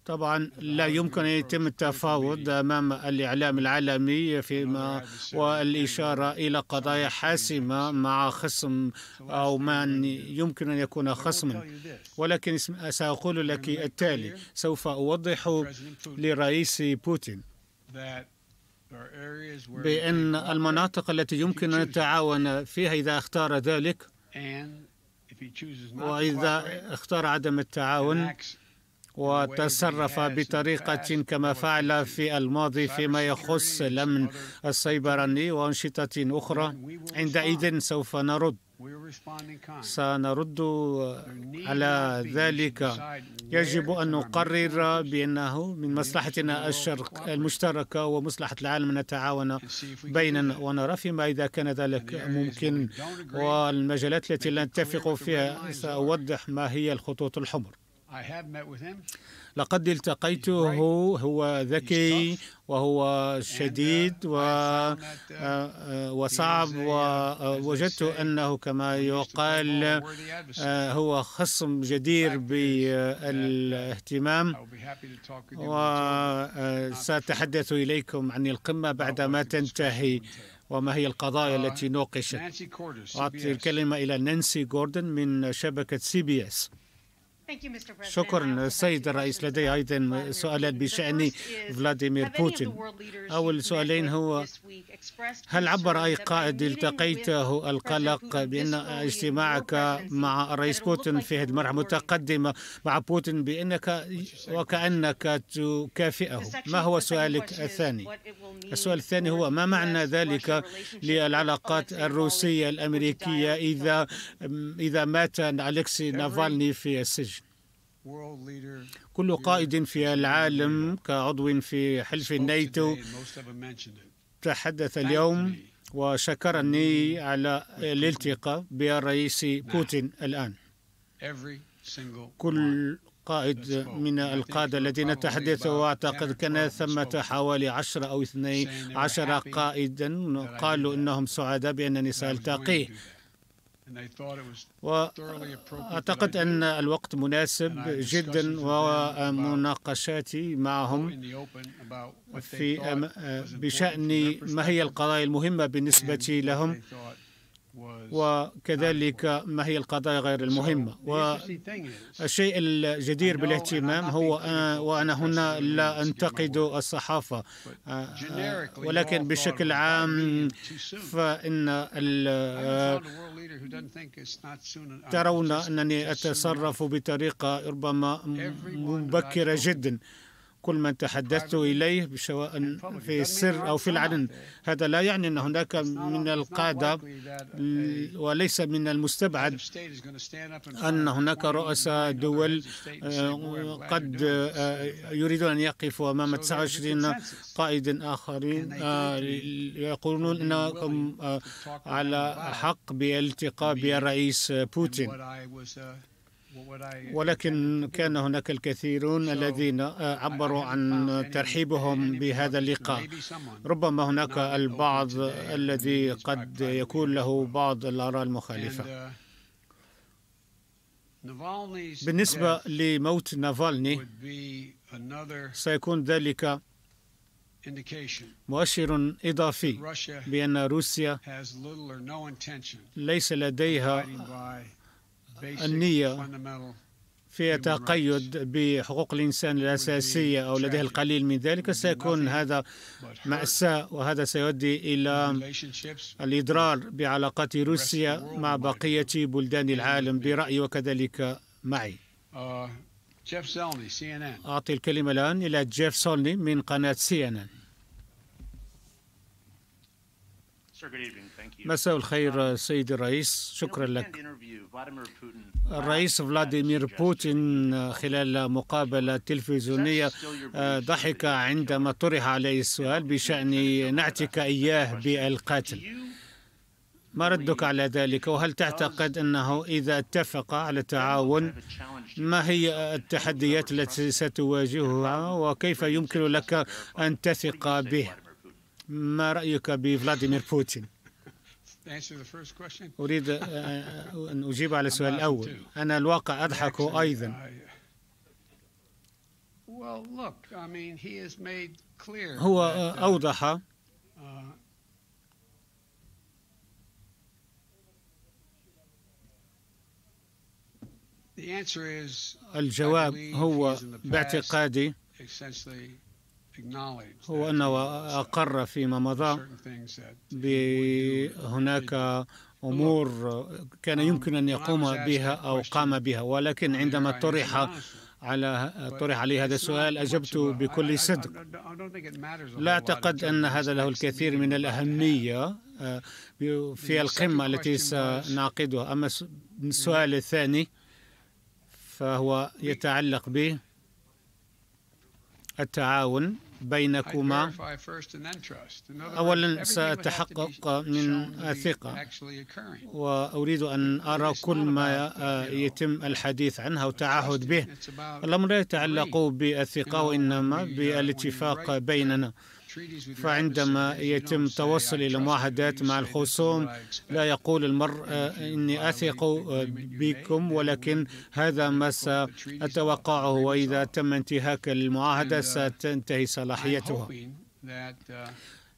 طبعا لا يمكن أن يتم التفاوض أمام الإعلام العالمي فيما والإشارة إلى قضايا حاسمة مع خصم أو من يمكن أن يكون خصما ولكن سأقول لك التالي سوف أوضح لرئيس بوتين بأن المناطق التي يمكن أن نتعاون فيها إذا اختار ذلك وإذا اختار عدم التعاون وتصرف بطريقة كما فعل في الماضي فيما يخص الأمن السيبراني وأنشطة أخرى عندئذ سوف نرد سنرد على ذلك يجب أن نقرر بأنه من مصلحتنا الشرق المشتركة ومصلحة العالم أن نتعاون بيننا ونرى فيما إذا كان ذلك ممكن والمجالات التي لا نتفق فيها سأوضح ما هي الخطوط الحمر لقد التقيته هو ذكي وهو uh, شديد uh, آه، آه، وصعب uh, ووجدت آه، انه كما يقال هو خصم جدير بالاهتمام وساتحدث اليكم عن القمه بعدما تنتهي وما هي القضايا التي نوقشت أعطي الكلمة إلى نانسي جوردن من شبكة سي بي اس شكرا السيد الرئيس لدي أيضا سؤالات بشأن فلاديمير بوتين أول سؤالين هو هل عبر أي قائد التقيته القلق بأن اجتماعك مع الرئيس بوتين في هذه المرحلة متقدمة مع بوتين بأنك وكأنك تكافئه ما هو سؤالك الثاني السؤال الثاني هو ما معنى ذلك للعلاقات الروسية الأمريكية إذا إذا مات الكسي نافالني في السجن كل قائد في العالم كعضو في حلف الناتو تحدث اليوم وشكرني على الالتقاء بالرئيس بوتين الآن كل قائد من القادة الذين تحدثوا أعتقد كان ثمة حوالي عشرة أو اثني عشر قائدا قالوا إنهم سعداء بأنني سألتقيه واعتقد ان الوقت مناسب جدا ومناقشاتي معهم في آه، بشان ما هي القضايا المهمه بالنسبه لهم وكذلك ما هي القضايا غير المهمة والشيء الجدير بالاهتمام هو وأنا هنا لا أنتقد الصحافة آه، آه، ولكن بشكل عام فإن ترون أنني أتصرف بطريقة ربما مبكرة جدا كل من تحدثت إليه سواء في السر أو في العلن هذا لا يعني أن هناك من القادة وليس من المستبعد أن هناك رؤساء دول آه، قد آه، يريدون أن يقفوا أمام 29 قائد آخرين آه، يقولون أنكم على حق بالالتقاء بالرئيس بوتين ولكن كان هناك الكثيرون الذين آه، عبروا عن ترحيبهم بهذا اللقاء ربما هناك البعض الذي قد يكون له بعض الآراء المخالفة uh, بالنسبة لموت نافالني سيكون ذلك مؤشر إضافي بأن روسيا ليس لديها النية في تقيد بحقوق الإنسان الأساسية أو لديه القليل من ذلك سيكون هذا مأساة وهذا سيؤدي إلى الإضرار بعلاقات روسيا مع بقية بلدان العالم برأيي وكذلك معي uh, أعطي الكلمة الآن إلى جيف سولني من قناة سي إن إن مساء الخير uh, سيد الرئيس شكرا لك الرئيس فلاديمير بوتين خلال مقابلة تلفزيونية آه، ضحك عندما طرح عليه السؤال بشأن نعتك إياه بالقاتل ما ردك على ذلك وهل تعتقد أنه إذا اتفق على التعاون ما هي التحديات التي ستواجهها وكيف يمكن لك أن تثق به ما رأيك بفلاديمير بوتين؟ أريد آه، آه، أن أجيب على السؤال الأول أنا الواقع أضحك أيضا هو آه، uh, أوضح uh, الجواب هو باعتقادي هو أنه أقر فيما مضى بهناك أمور كان um, يمكن أن يقوم بها أو قام بها ولكن عندما طرح على طرح علي هذا السؤال أجبت بكل صدق لا أعتقد أن هذا له الكثير من الأهمية آه، في القمة التي سنعقدها أما mm-hmm. السؤال الثاني فهو يتعلق به التعاون بينكما اولا ساتحقق من الثقه واريد ان ارى كل ما آه، يتم الحديث عنه وتعهد به الامر لا يتعلق بالثقه وانما uh, بالاتفاق بيننا فعندما يتم التوصل إلى معاهدات مع الخصوم لا يقول المرء آه، إني أثق آه، بكم ولكن هذا ما سأتوقعه وإذا تم انتهاك uh, المعاهدة ستنتهي صلاحيتها uh,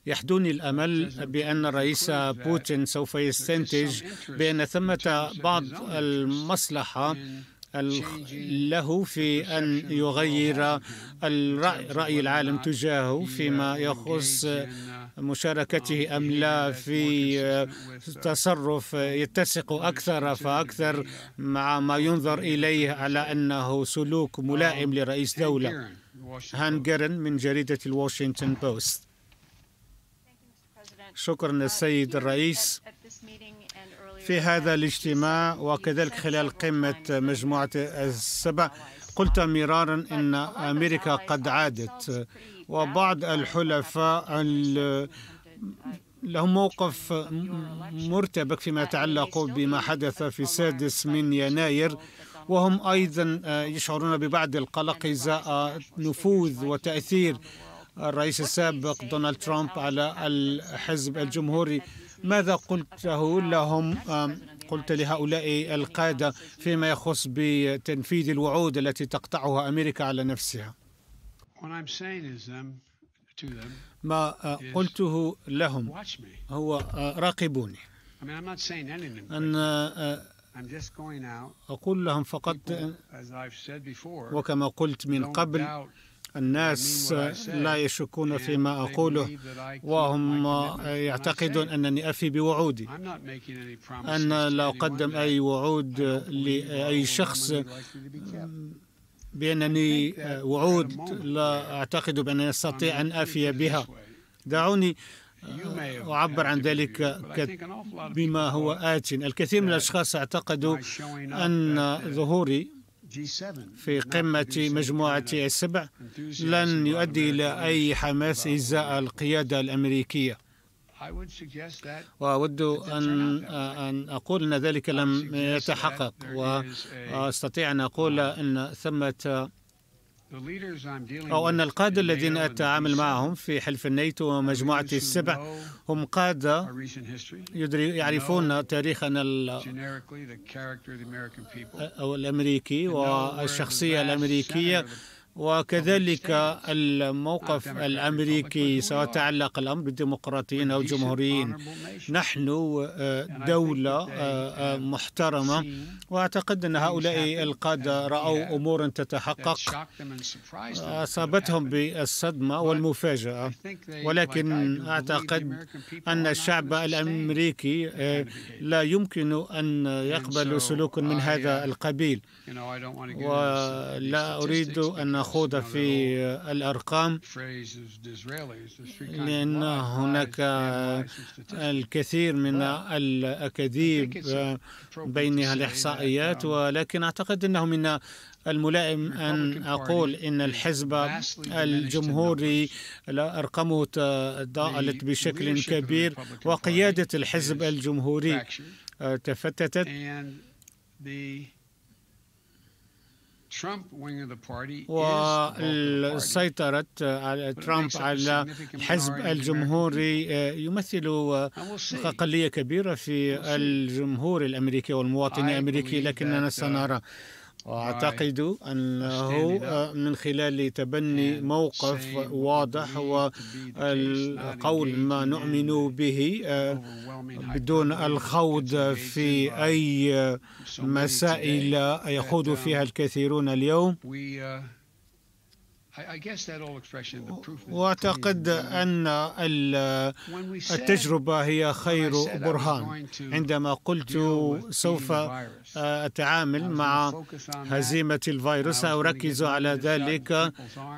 يحدوني الأمل بأن الرئيس بوتين سوف يستنتج بأن ثمة بعض المصلحة له في أن يغير رأي العالم تجاهه فيما يخص مشاركته أم لا في تصرف يتسق أكثر فأكثر مع ما ينظر إليه على أنه سلوك ملائم um, لرئيس دولة هان جيرن من جريدة الواشنطن بوست شكرا السيد uh, الرئيس في هذا الاجتماع وكذلك خلال قمة مجموعة السبع قلت مرارا أن أمريكا قد عادت وبعض الحلفاء لهم موقف مرتبك فيما يتعلق بما حدث في السادس من يناير وهم أيضا يشعرون ببعض القلق إزاء نفوذ وتأثير الرئيس السابق دونالد ترامب على الحزب الجمهوري ماذا قلته لهم قلت لهؤلاء القادة فيما يخص بتنفيذ الوعود التي تقطعها أمريكا على نفسها um, ما آه، قلته لهم هو آه، راقبوني أنا آه، أقول لهم فقط وكما قلت من قبل الناس لا يشكون فيما أقوله وهم يعتقدون أنني أفي بوعودي أنا لا أقدم أي وعود لأي شخص بأنني وعود لا أعتقد بأنني أستطيع أن أفي بها دعوني أعبر عن ذلك بما هو آت الكثير من الأشخاص اعتقدوا أن ظهوري في قمة مجموعة السبع لن يؤدي إلى أي حماس إزاء القيادة الأمريكية وأود أن أن أقول أن ذلك لم يتحقق وأستطيع أن أقول أن ثمة أو أن القادة الذين أتعامل معهم في حلف الناتو ومجموعة السبع هم قادة يعرفون تاريخنا أو الأمريكي والشخصية الأمريكية وكذلك الموقف الامريكي سواء تعلق الامر بالديمقراطيين او الجمهوريين نحن آه، دوله آه، آه، um, محترمه واعتقد ان هؤلاء القاده راوا امورا تتحقق اصابتهم بالصدمه والمفاجاه ولكن اعتقد ان الشعب الامريكي لا يمكن ان يقبل سلوك من هذا uh, القبيل ولا أريد أن أخوض في الأرقام لأن هناك الكثير من الأكاذيب بين الإحصائيات um, ولكن أعتقد أنه من الملائم أن أقول إن الحزب الجمهوري أرقامه تضاءلت بشكل كبير وقيادة الحزب الجمهوري تفتتت وسيطرة ترامب على الحزب الجمهوري آه، يمثل أقلية كبيرة في الجمهور الأمريكي والمواطن الأمريكي لكننا uh, سنرى واعتقد انه من خلال تبني موقف واضح والقول ما نؤمن به آه، بدون الخوض في اي مسائل يخوض um, فيها الكثيرون اليوم uh, واعتقد ان التجربه هي خير برهان عندما قلت سوف اتعامل مع هزيمه الفيروس اركز على ذلك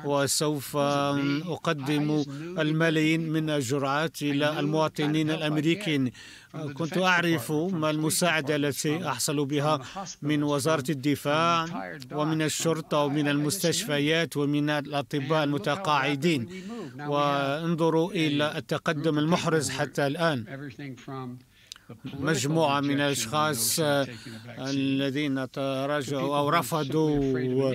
وسوف اقدم الملايين من الجرعات الى المواطنين الامريكيين كنت أعرف ما المساعدة التي أحصل بها من وزارة الدفاع ومن الشرطة ومن المستشفيات ومن الأطباء المتقاعدين وانظروا إلى التقدم المحرز حتى الآن مجموعة من الأشخاص الذين تراجعوا أو رفضوا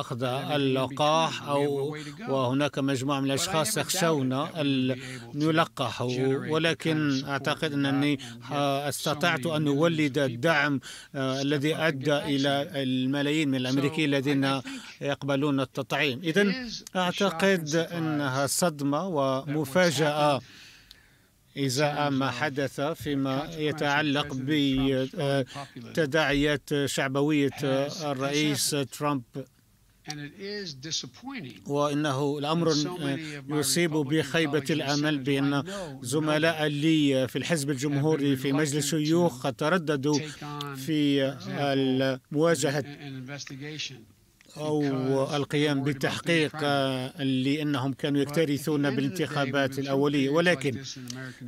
أخذ اللقاح أو وهناك مجموعة من الأشخاص يخشون أن يلقحوا ولكن أعتقد أنني استطعت أن أولد الدعم آه، الذي أدى إلى الملايين من الأمريكيين الذين يقبلون التطعيم إذا أعتقد أنها صدمة ومفاجأة إزاء ما حدث فيما يتعلق بتداعيات آه، شعبوية آه، الرئيس ترامب وإنه الأمر آه، يصيب بخيبة الأمل بأن زملاء لي في الحزب الجمهوري في مجلس الشيوخ قد ترددوا في مواجهة أو القيام بالتحقيق لأنهم كانوا يكترثون بالانتخابات الأولية ولكن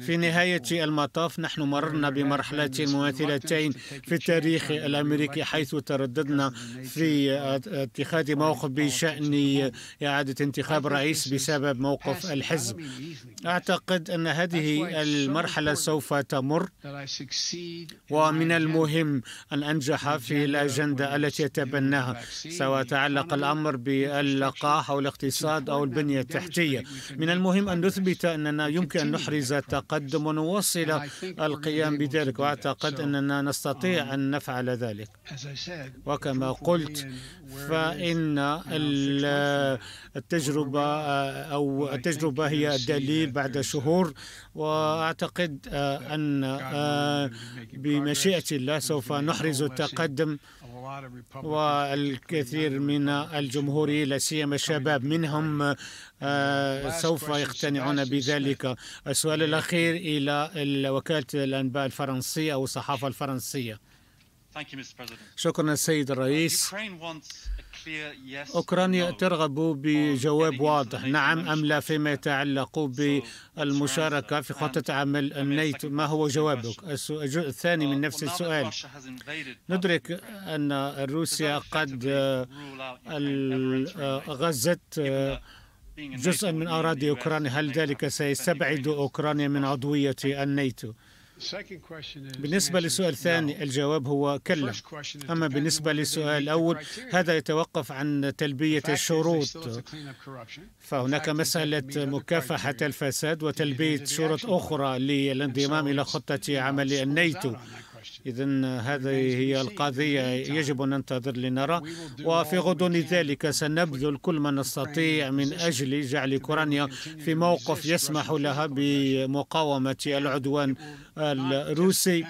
في نهاية المطاف نحن مررنا بمرحلتين مماثلتين في التاريخ الأمريكي حيث ترددنا في اتخاذ موقف بشأن إعادة انتخاب رئيس بسبب موقف الحزب أعتقد أن هذه المرحلة سوف تمر ومن المهم أن أنجح في الأجندة التي أتبناها سواء يتعلق الأمر باللقاح أو الاقتصاد أو البنية التحتية من المهم أن نثبت أننا يمكن أن نحرز التقدم ونوصل القيام بذلك وأعتقد أننا نستطيع um, أن نفعل ذلك وكما قلت فإن التجربة أو التجربة هي الدليل بعد uh, شهور um, وأعتقد آه، أن آه، بمشيئة الله سوف نحرز التقدم والكثير من الجمهوري لا سيما الشباب منهم آه، سوف يقتنعون بذلك السؤال الأخير إلى وكالة الأنباء الفرنسية أو الصحافة الفرنسية شكرا السيد الرئيس أوكرانيا ترغب بجواب واضح نعم أم لا فيما يتعلق بالمشاركة uh, في خطة عمل النيت ما هو جوابك الجزء الثاني من uh, نفس السؤال ندرك أن روسيا قد آه، غزت آه، جزءا من أراضي أوكرانيا هل ذلك سيستبعد أوكرانيا من عضوية الناتو بالنسبة للسؤال الثاني الجواب هو كلا أما بالنسبة للسؤال الأول هذا يتوقف عن تلبية الشروط فهناك مسألة مكافحة الفساد وتلبية شروط أخرى للانضمام إلى خطة عمل النيتو إذا هذه هي القضية يجب أن ننتظر لنرى وفي غضون ذلك سنبذل كل ما نستطيع من أجل جعل أوكرانيا في موقف يسمح لها بمقاومة العدوان الروسي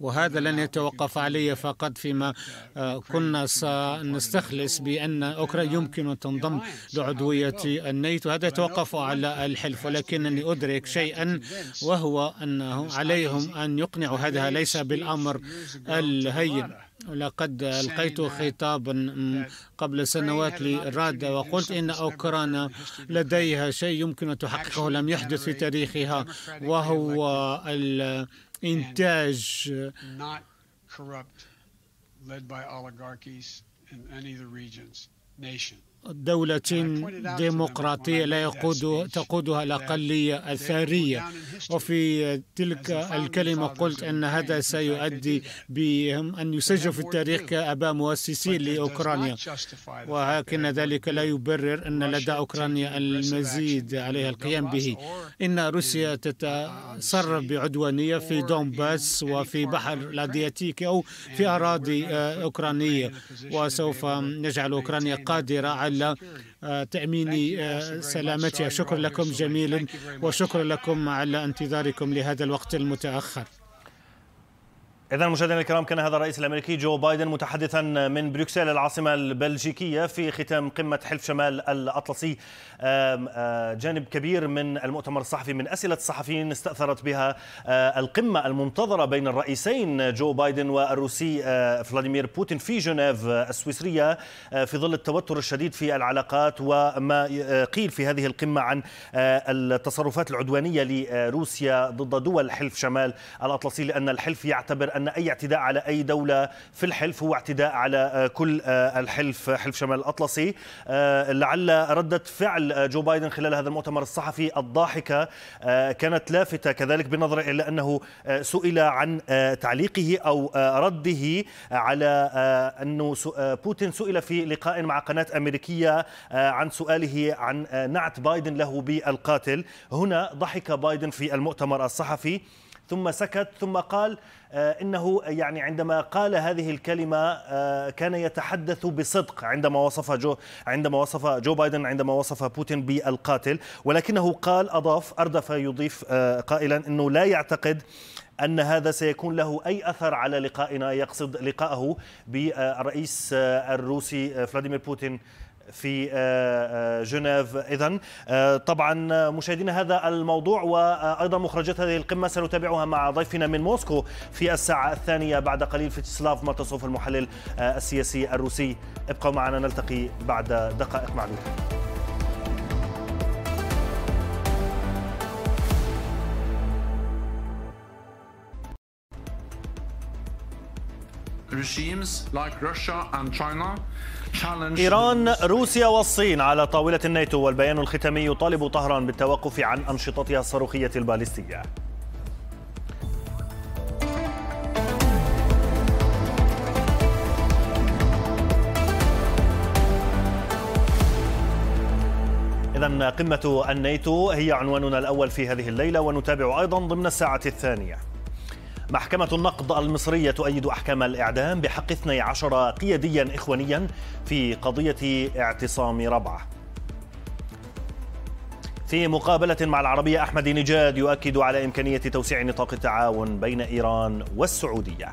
وهذا لن يتوقف علي فقط فيما آه، كنا سنستخلص بأن أوكرانيا يمكن أن تنضم لعضوية الناتو هذا يتوقف على الحلف ولكنني أدرك شيئا وهو أنه عليهم أن يقنعوا هذا ليس بالأمر الهين لقد ألقيت خطابا قبل سنوات للرادة وقلت إن أوكرانيا لديها شيء يمكن أن تحققه لم يحدث في تاريخها وهو It uh, Not corrupt, led by oligarchies in any of the regions, nations. دولة ديمقراطية لا يقود تقودها الأقلية الثرية وفي تلك الكلمة قلت أن هذا سيؤدي بهم أن يسجلوا في التاريخ كأباء مؤسسين لأوكرانيا ولكن ذلك لا يبرر أن لدى أوكرانيا المزيد عليها القيام به إن روسيا تتصرف بعدوانية في دونباس وفي بحر الأدياتيكي أو في أراضي آه، أوكرانية وسوف نجعل أوكرانيا قادرة على على آه، تأمين آه، سلامتها شكرا لكم جميل وشكرا لكم على انتظاركم لهذا الوقت المتأخر إذا مشاهدينا الكرام كان هذا الرئيس الأمريكي جو بايدن متحدثا من بروكسل العاصمة البلجيكية في ختام قمة حلف شمال الأطلسي جانب كبير من المؤتمر الصحفي من أسئلة الصحفيين استأثرت بها القمة المنتظرة بين الرئيسين جو بايدن والروسي فلاديمير بوتين في جنيف السويسرية في ظل التوتر الشديد في العلاقات وما قيل في هذه القمة عن التصرفات العدوانية لروسيا ضد دول حلف شمال الأطلسي لأن الحلف يعتبر أن أي اعتداء على أي دولة في الحلف هو اعتداء على كل الحلف حلف شمال الأطلسي لعل ردة فعل جو بايدن خلال هذا المؤتمر الصحفي الضاحكة آه، كانت لافتة كذلك بالنظر إلى أنه آه، سئل عن آه، تعليقه أو رده على أنه بوتين سئل في لقاء مع قناة أمريكية عن سؤاله عن نعت بايدن له بالقاتل هنا ضحك بايدن في المؤتمر الصحفي ثم سكت ثم قال آه، انه يعني عندما قال هذه الكلمه آه، كان يتحدث بصدق عندما وصف جو عندما وصف جو بايدن عندما وصف بوتين بالقاتل ولكنه قال اضاف اردف يضيف آه، قائلا انه لا يعتقد أن هذا سيكون له أي أثر على لقائنا يقصد لقائه بالرئيس الروسي فلاديمير بوتين في آه، آه، جنيف اذا آه، طبعا مشاهدينا هذا الموضوع وايضا مخرجات هذه القمه سنتابعها مع ضيفنا من موسكو في الساعه الثانيه بعد قليل في تسلاف المحلل السياسي الروسي ابقوا معنا نلتقي بعد دقائق معدوده إيران روسيا والصين على طاولة الناتو والبيان الختامي يطالب طهران بالتوقف عن أنشطتها الصاروخية البالستية إذا قمة الناتو هي عنواننا الأول في هذه الليلة ونتابع أيضا ضمن الساعة الثانية محكمة النقد المصرية تؤيد أحكام الإعدام بحق 12 قياديا إخوانيا في قضية اعتصام ربعة في مقابلة مع العربية أحمد نجاد يؤكد على إمكانية توسيع نطاق التعاون بين إيران والسعودية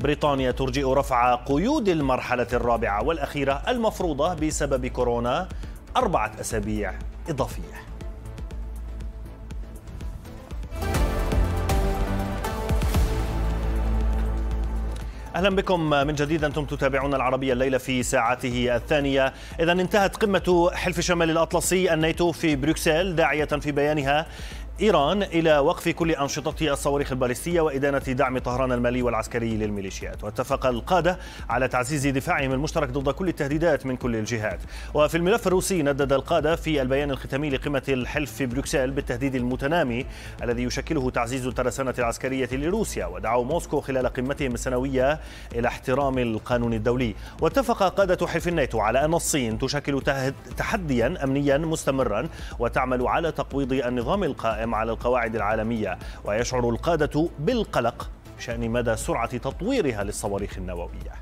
بريطانيا ترجئ رفع قيود المرحلة الرابعة والأخيرة المفروضة بسبب كورونا أربعة أسابيع إضافية اهلا بكم من جديد انتم تتابعون العربيه الليله في ساعته الثانيه، اذا انتهت قمه حلف شمال الاطلسي الناتو في بروكسل داعيه في بيانها إيران إلى وقف كل أنشطة الصواريخ البالستية وإدانة دعم طهران المالي والعسكري للميليشيات واتفق القادة على تعزيز دفاعهم المشترك ضد كل التهديدات من كل الجهات وفي الملف الروسي ندد القادة في البيان الختامي لقمة الحلف في بروكسل بالتهديد المتنامي الذي يشكله تعزيز الترسانة العسكرية لروسيا ودعوا موسكو خلال قمتهم السنوية إلى احترام القانون الدولي واتفق قادة حلف الناتو على أن الصين تشكل تحديا أمنيا مستمرا وتعمل على تقويض النظام القائم القائم على القواعد العالمية ويشعر القادة بالقلق شأن مدى سرعة تطويرها للصواريخ النووية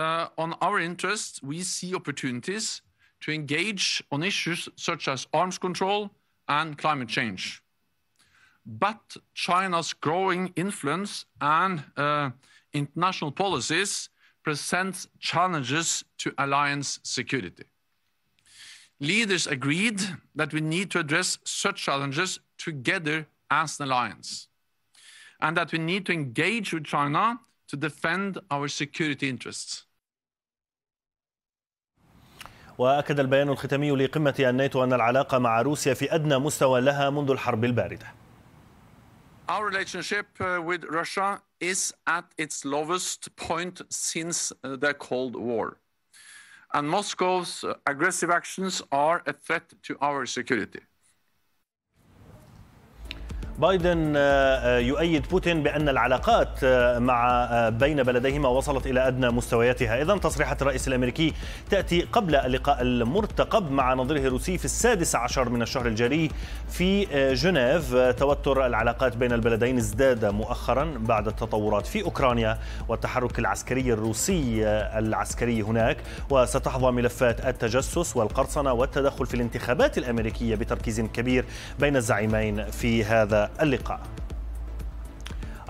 Uh, on our interests, we see opportunities to engage on issues such as arms control and climate change. But China's growing influence and uh, international policies presents challenges to alliance security. Leaders agreed that we need to address such challenges together as an alliance, and that we need to engage with China to defend our security interests. وأكد البيان الختامي لقمة الناتو أن العلاقة مع روسيا في أدنى مستوى لها منذ الحرب الباردة Our relationship with Russia is at its lowest point since the Cold War. And Moscow's aggressive actions are a threat to our security. بايدن آه، آه، يؤيد بوتين بأن العلاقات آه، مع بين بلديهما وصلت إلى أدنى مستوياتها إذا تصريحات الرئيس الأمريكي تأتي قبل اللقاء المرتقب مع نظيره الروسي في السادس عشر من الشهر الجاري في جنيف توتر العلاقات بين البلدين ازداد مؤخرا بعد التطورات في أوكرانيا والتحرك العسكري الروسي العسكري هناك وستحظى ملفات التجسس والقرصنة والتدخل في الانتخابات الأمريكية بتركيز كبير بين الزعيمين في هذا اللقاء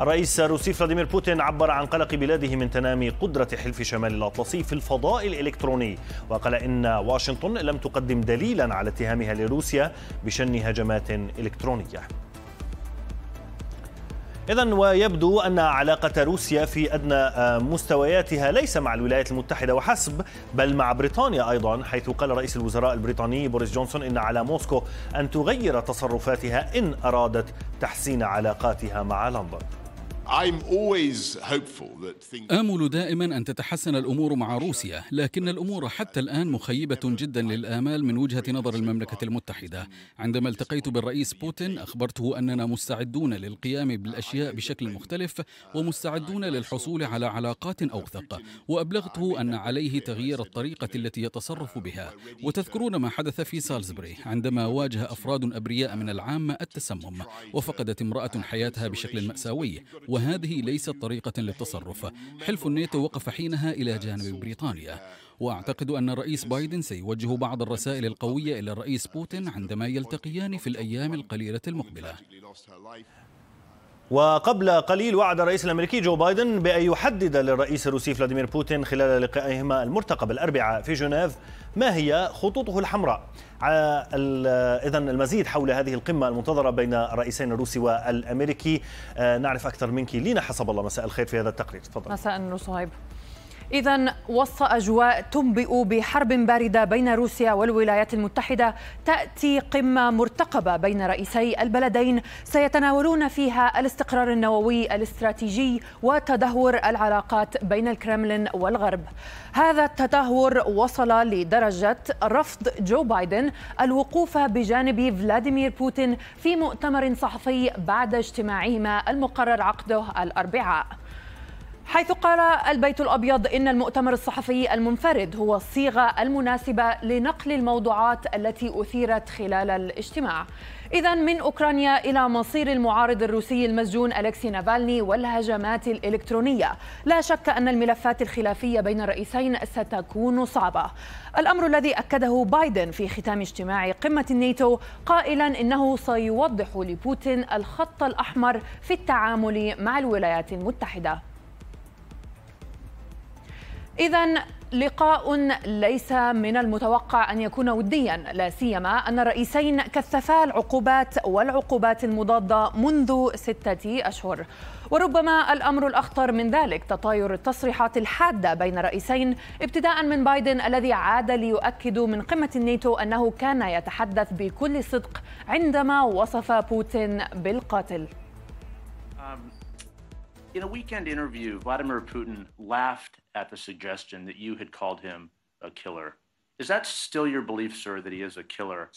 الرئيس الروسي فلاديمير بوتين عبر عن قلق بلاده من تنامي قدرة حلف شمال الأطلسي في الفضاء الإلكتروني وقال إن واشنطن لم تقدم دليلا على اتهامها لروسيا بشن هجمات إلكترونية إذا ويبدو أن علاقة روسيا في أدنى آه، مستوياتها ليس مع الولايات المتحدة وحسب بل مع بريطانيا أيضا حيث قال رئيس الوزراء البريطاني بوريس جونسون إن على موسكو أن تغير تصرفاتها إن أرادت تحسين علاقاتها مع لندن آمل دائما أن تتحسن الأمور مع روسيا لكن الأمور حتى الآن مخيبة جدا للآمال من وجهة نظر المملكة المتحدة عندما التقيت بالرئيس بوتين أخبرته أننا مستعدون للقيام بالأشياء بشكل مختلف ومستعدون للحصول على علاقات أوثق وأبلغته أن عليه تغيير الطريقة التي يتصرف بها وتذكرون ما حدث في سالزبري عندما واجه أفراد أبرياء من العامة التسمم وفقدت امرأة حياتها بشكل مأساوي وهذه ليست طريقة للتصرف حلف الناتو وقف حينها إلى جانب بريطانيا واعتقد ان الرئيس بايدن سيوجه بعض الرسائل القويه الى الرئيس بوتين عندما يلتقيان في الايام القليله المقبله وقبل قليل وعد الرئيس الامريكي جو بايدن بان يحدد للرئيس الروسي فلاديمير بوتين خلال لقائهما المرتقب الاربعاء في جنيف ما هي خطوطه الحمراء آه، إذا المزيد حول هذه القمة المنتظرة بين الرئيسين الروسي والأمريكي آه، نعرف أكثر منك لينا حسب الله مساء الخير في هذا التقرير تفضل مساء النور صهيب إذا وسط أجواء تنبئ بحرب باردة بين روسيا والولايات المتحدة تأتي قمة مرتقبة بين رئيسي البلدين سيتناولون فيها الاستقرار النووي الاستراتيجي وتدهور العلاقات بين الكرملين والغرب. هذا التدهور وصل لدرجة رفض جو بايدن الوقوف بجانب فلاديمير بوتين في مؤتمر صحفي بعد اجتماعهما المقرر عقده الأربعاء. حيث قال البيت الابيض ان المؤتمر الصحفي المنفرد هو الصيغه المناسبه لنقل الموضوعات التي اثيرت خلال الاجتماع. اذا من اوكرانيا الى مصير المعارض الروسي المسجون الكسي نافالني والهجمات الالكترونيه، لا شك ان الملفات الخلافيه بين الرئيسين ستكون صعبه. الامر الذي اكده بايدن في ختام اجتماع قمه الناتو قائلا انه سيوضح لبوتين الخط الاحمر في التعامل مع الولايات المتحده. إذا لقاء ليس من المتوقع ان يكون وديا لا سيما ان الرئيسين كثفا العقوبات والعقوبات المضاده منذ سته اشهر وربما الامر الاخطر من ذلك تطاير التصريحات الحاده بين الرئيسين ابتداء من بايدن الذي عاد ليؤكد من قمه الناتو انه كان يتحدث بكل صدق عندما وصف بوتين بالقاتل um, In a weekend interview, Vladimir Putin laughed at the suggestion that you had called him a killer. Is that still your belief, sir, that he is a killer?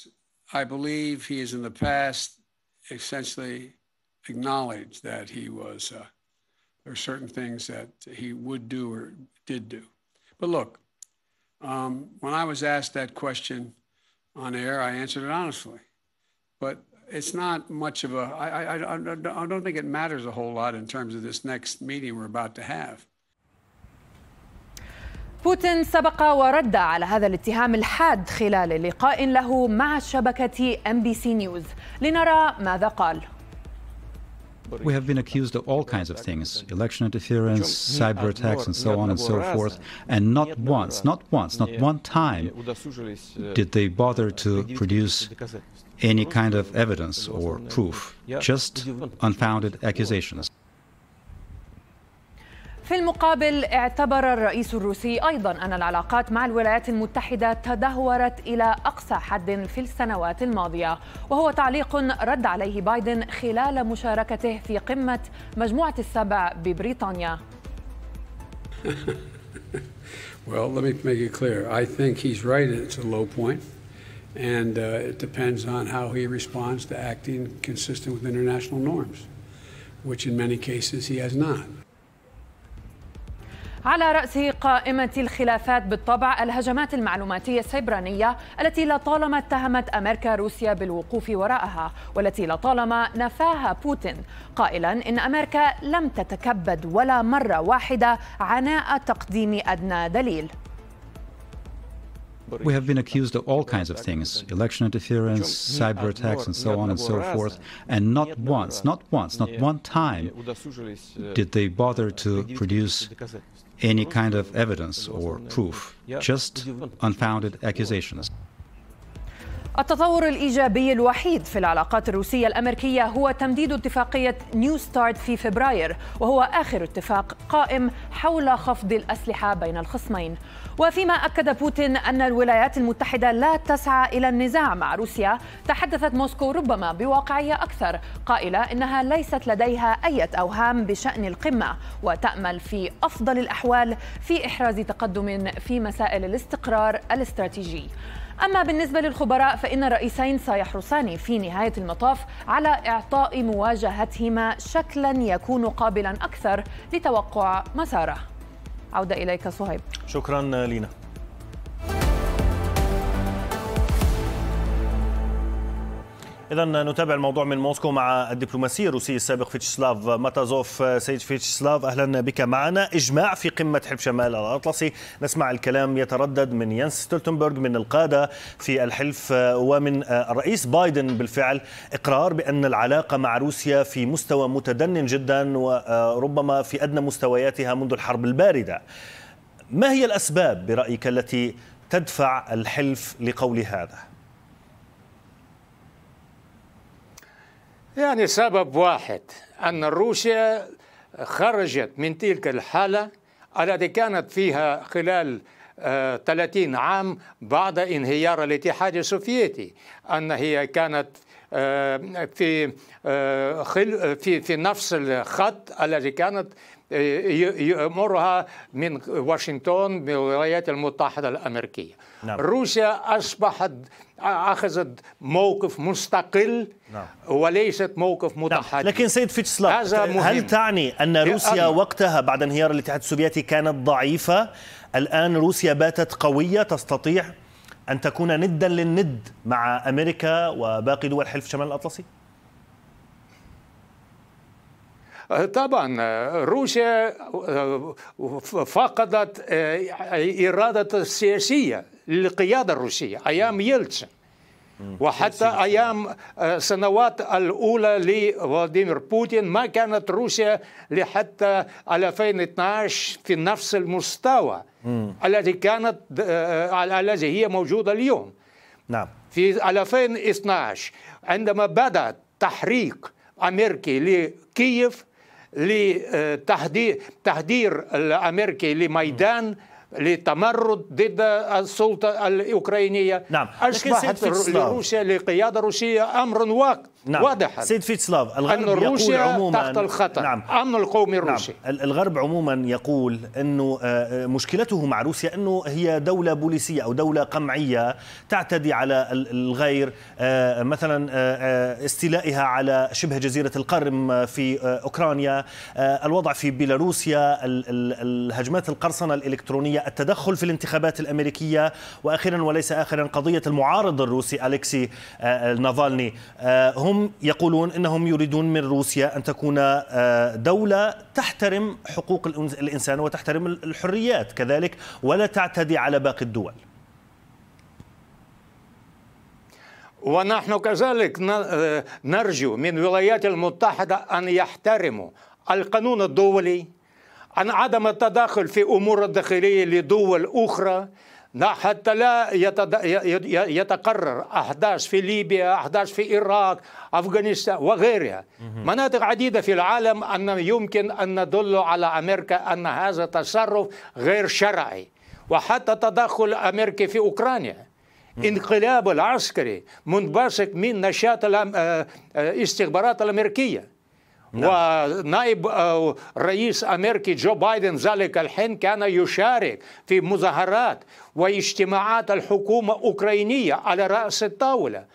I believe he has in the past essentially acknowledged that he was, uh, there are certain things that he would do or did do. But look, um, when I was asked that question on air, I answered it honestly. But it's not much of a. I, I, I, I don't think it matters a whole lot in terms of this next meeting we're about to have. بوتين سبق ورد على هذا الاتهام الحاد خلال لقاء له مع شبكة ام بي سي نيوز لنرى ماذا قال We have been accused of all kinds of things election interference, cyber attacks, and so on and so forth. And not once, not once, not one time did they bother to produce any kind of evidence or proof, just unfounded accusations. في المقابل اعتبر الرئيس الروسي ايضا ان العلاقات مع الولايات المتحده تدهورت الى اقصى حد في السنوات الماضيه وهو تعليق رد عليه بايدن خلال مشاركته في قمه مجموعه السبع ببريطانيا Well, let me make it clear. I think he's right. It's a low point. And uh, it depends on how he responds to acting consistent with international norms, which in many cases he has not. على رأس قائمة الخلافات بالطبع الهجمات المعلوماتية السيبرانية التي لطالما اتهمت أمريكا روسيا بالوقوف وراءها والتي لطالما نفاها بوتين قائلا إن أمريكا لم تتكبد ولا مرة واحدة عناء تقديم أدنى دليل We have been accused of all kinds of things election interference, cyber attacks, and so on and so forth. And not once, not once, not one time uh, did they bother to produce any kind of evidence or proof, just unfounded accusations. التطور الإيجابي الوحيد في العلاقات الروسية الأمريكية هو تمديد اتفاقية نيو ستارت في فبراير وهو آخر اتفاق قائم حول خفض الأسلحة بين الخصمين وفيما أكد بوتين أن الولايات المتحدة لا تسعى إلى النزاع مع روسيا تحدثت موسكو ربما بواقعية أكثر قائلة إنها ليست لديها أي أوهام بشأن القمة وتأمل في أفضل الأحوال في إحراز تقدم في مسائل الاستقرار الاستراتيجي أما بالنسبة للخبراء فإن الرئيسين سيحرصان في نهاية المطاف على إعطاء مواجهتهما شكلا يكون قابلا أكثر لتوقع مساره عودة إليك صهيب شكرا لينا إذا نتابع الموضوع من موسكو مع الدبلوماسي الروسي السابق فيتشسلاف ماتازوف سيد فيتشسلاف أهلا بك معنا إجماع في قمة حلف شمال الأطلسي نسمع الكلام يتردد من ينس ستولتنبرغ من القادة في الحلف ومن الرئيس بايدن بالفعل إقرار بأن العلاقة مع روسيا في مستوى متدن جدا وربما في أدنى مستوياتها منذ الحرب الباردة ما هي الأسباب برأيك التي تدفع الحلف لقول هذا؟ يعني سبب واحد أن روسيا خرجت من تلك الحالة التي كانت فيها خلال 30 آه، عام بعد انهيار الاتحاد السوفيتي أن هي كانت آه، في آه، في في نفس الخط الذي كانت يمرها من واشنطن بالولايات المتحدة الأمريكية نعم. روسيا أصبحت أخذت موقف مستقل نعم. وليست موقف متحد نعم. لكن سيد فيتشسلاف هل تعني أن روسيا وقتها بعد انهيار الاتحاد السوفيتي كانت ضعيفة الآن روسيا باتت قوية تستطيع أن تكون ندا للند مع أمريكا وباقي دول حلف شمال الأطلسي؟ طبعا روسيا فقدت آه، إرادة السياسية للقيادة الروسية أيام يلتسن وحتى أيام آه، سنوات الأولى لفلاديمير بوتين ما كانت روسيا لحتى 2012 في نفس المستوى الذي كانت آه، آه، الذي هي موجودة اليوم نعم في 2012 عندما بدأ تحريك أمريكي لكييف لتهدير الأمريكي لميدان للتمرد ضد السلطة الأوكرانية نعم. أشبهت لروسيا للقيادة الروسية امر واقع نعم. واضح سيد فيتسلاف الغرب أن روسيا يقول عموما تحت الخطر نعم. أمن القومي الروسي نعم. الغرب عموما يقول أنه آه، آه، مشكلته مع روسيا أنه هي دولة بوليسية أو دولة قمعية تعتدي على الغير آه، مثلا استيلائها على شبه جزيرة القرم في أوكرانيا الوضع في بيلاروسيا الهجمات القرصنة الإلكترونية التدخل في الانتخابات الأمريكية وأخيرا وليس آخرا قضية المعارض الروسي أليكسي نافالني هم هم يقولون انهم يريدون من روسيا ان تكون آه، دوله تحترم حقوق الانسان وتحترم الحريات كذلك ولا تعتدي على باقي الدول. ونحن كذلك آه، نرجو من الولايات المتحده ان يحترموا القانون الدولي عن عدم التدخل في امور الداخليه لدول اخرى لا حتى لا يتقرر أحداث في ليبيا أحداث في العراق أفغانستان وغيرها مناطق عديدة في العالم أن يمكن أن ندل على أمريكا أن هذا تصرف غير شرعي وحتى تدخل أمريكا في أوكرانيا انقلاب العسكري منبثق من نشاط الاستخبارات آه، آه، الأمريكية نعم. ونائب آه، رئيس أمريكي جو بايدن ذلك الحين كان يشارك في مظاهرات واجتماعات الحكومة الأوكرانية على رأس الطاولة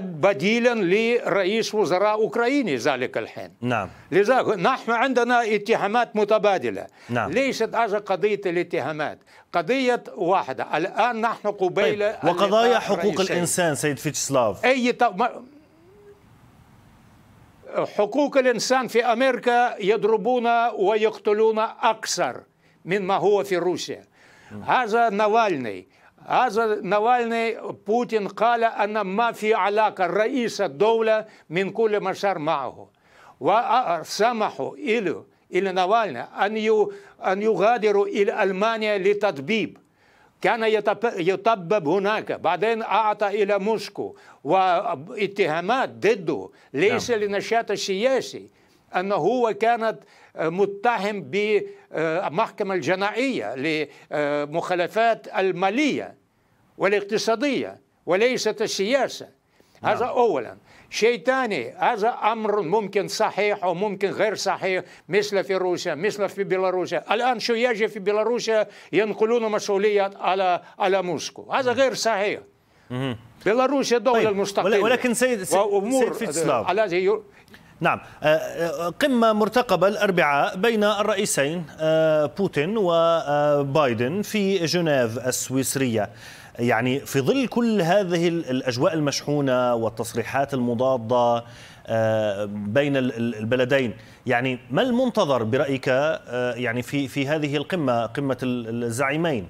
بديلا لرئيس وزراء أوكراني ذلك الحين نعم لذا نحن عندنا اتهامات متبادلة نعم. ليست هذا قضية الاتهامات قضية واحدة الآن نحن قبيل طيب. وقضايا حقوق الإنسان سيد فيتشسلاف أي ط... حقوق الإنسان في أمريكا يضربون ويقتلون أكثر مما هو في روسيا هذا نوالني هذا نوالني بوتين قال أن ما في علاقة رئيس الدولة من كل ما صار معه وسمحوا له إلى نوالنا أن أن يغادروا إلى ألمانيا لتطبيب كان يطبب هناك بعدين أعطى إلى موسكو واتهامات ضده ليس نعم. لنشاط السياسي أنه هو كانت متهم بالمحكمة الجنائية لمخالفات المالية والاقتصادية وليست السياسة نعم. هذا أولا شيء ثاني هذا أمر ممكن صحيح وممكن غير صحيح مثل في روسيا مثل في بيلاروسيا الآن شو يجي في بيلاروسيا ينقلون مسؤولية على على موسكو هذا غير صحيح بيلاروسيا دولة طيب. مستقلة ولكن سيد سيد, وأمور على نعم آه، آه، قمة مرتقبة الأربعاء بين الرئيسين آه، بوتين وبايدن في جنيف السويسرية يعني في ظل كل هذه الأجواء المشحونة والتصريحات المضادة آه، بين البلدين يعني ما المنتظر برأيك آه، يعني في في هذه القمة قمة الزعيمين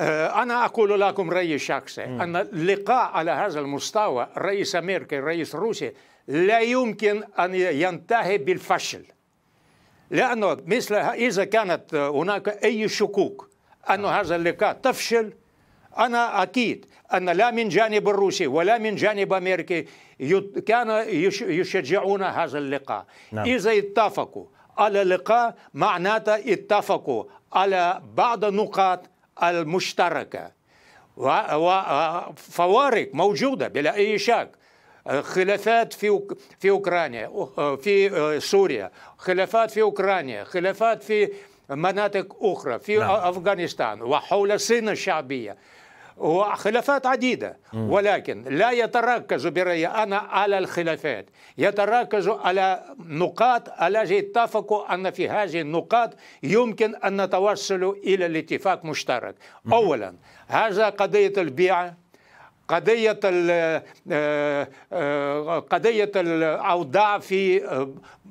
آه، أنا أقول لكم رأيي شخصي أن اللقاء على هذا المستوى رئيس أمريكا الرئيس الروسي لا يمكن أن ينتهي بالفشل لأنه مثل إذا كانت هناك أي شكوك أن نعم. هذا اللقاء تفشل أنا أكيد أن لا من جانب الروسي ولا من جانب أمريكي كان يشجعون هذا اللقاء نعم. إذا اتفقوا على لقاء معناته اتفقوا على بعض النقاط المشتركة وفوارق موجودة بلا أي شك خلافات في في اوكرانيا في آه، سوريا خلافات في اوكرانيا خلافات في مناطق اخرى في نعم. افغانستان وحول الصين الشعبيه وخلافات عديدة ولكن لا يتركز برأيي على الخلافات يتركز على نقاط التي اتفقوا أن في هذه النقاط يمكن أن نتوصل إلى الاتفاق مشترك أولا هذا قضية البيع قضية آه، آه، قضية الأوضاع في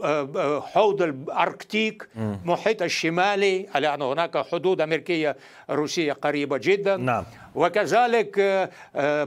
آه، حوض الأركتيك محيط الشمالي لأن هناك حدود أمريكية روسية قريبة جدا نعم. وكذلك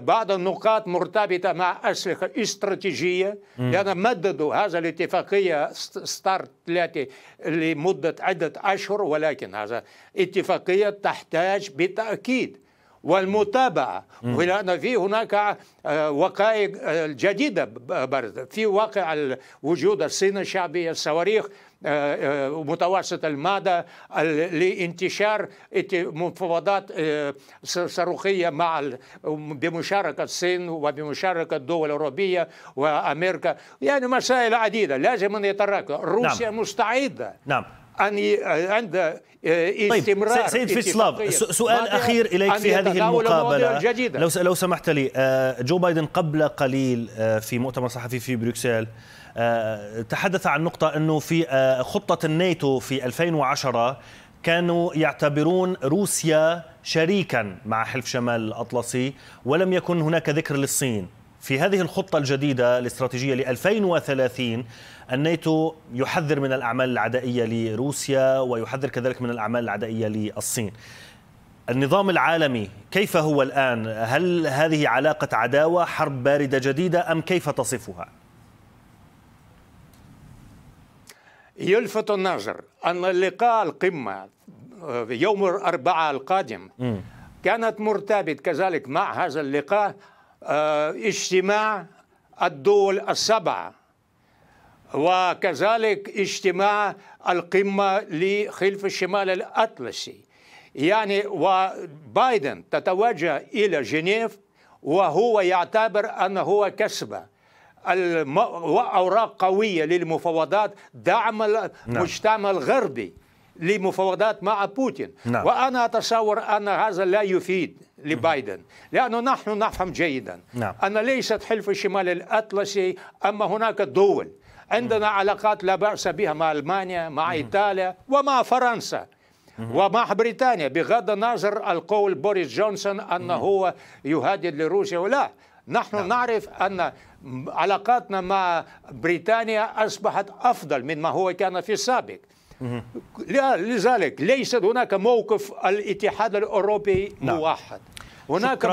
بعض النقاط مرتبطة مع أسلحة استراتيجية لأن مددوا هذا الاتفاقية ستارت 3 لمدة عدة أشهر ولكن هذا اتفاقية تحتاج بالتأكيد والمتابعة ولأن في هناك آه، وقائع آه، جديدة برد في واقع وجود الصين الشعبية الصواريخ آه، متوسط المدى لانتشار مفاوضات صاروخية مع بمشاركة الصين وبمشاركة الدول الأوروبية وأمريكا يعني مسائل عديدة لازم أن يتركها نعم. روسيا نعم. مستعدة نعم آه، طيب، أن عند استمرار طيب سيد فيتسلاف سؤال أخير إليك في هذه المقابلة لو لو سمحت لي آه، جو بايدن قبل قليل آه، في مؤتمر صحفي في بروكسل تحدث عن نقطة أنه في خطة الناتو في 2010 كانوا يعتبرون روسيا شريكا مع حلف شمال الأطلسي ولم يكن هناك ذكر للصين في هذه الخطة الجديدة الاستراتيجية ل 2030 الناتو يحذر من الأعمال العدائية لروسيا ويحذر كذلك من الأعمال العدائية للصين النظام العالمي كيف هو الآن؟ هل هذه علاقة عداوة حرب باردة جديدة أم كيف تصفها؟ يلفت النظر أن لقاء القمة يوم الأربعاء القادم كانت مرتبط كذلك مع هذا اللقاء آه، اجتماع الدول السبعه وكذلك اجتماع القمة لخلف الشمال الأطلسي يعني وبايدن تتوجه إلى جنيف وهو يعتبر أنه هو كسب وأوراق أوراق قوية للمفاوضات دعم المجتمع نعم. الغربي لمفاوضات مع بوتين نعم. وأنا أتصور أن هذا لا يفيد لبايدن لأنه نحن نفهم جيدا نعم. أن ليست حلف الشمال الأطلسي أما هناك دول عندنا علاقات لا بأس بها مع ألمانيا مع إيطاليا ومع فرنسا ومع بريطانيا بغض النظر القول بوريس جونسون أنه هو يهدد لروسيا ولا نحن نعم. نعرف أن علاقاتنا مع بريطانيا أصبحت أفضل مما هو كان في السابق لذلك ليس هناك موقف الاتحاد الأوروبي نعم. موحد هناك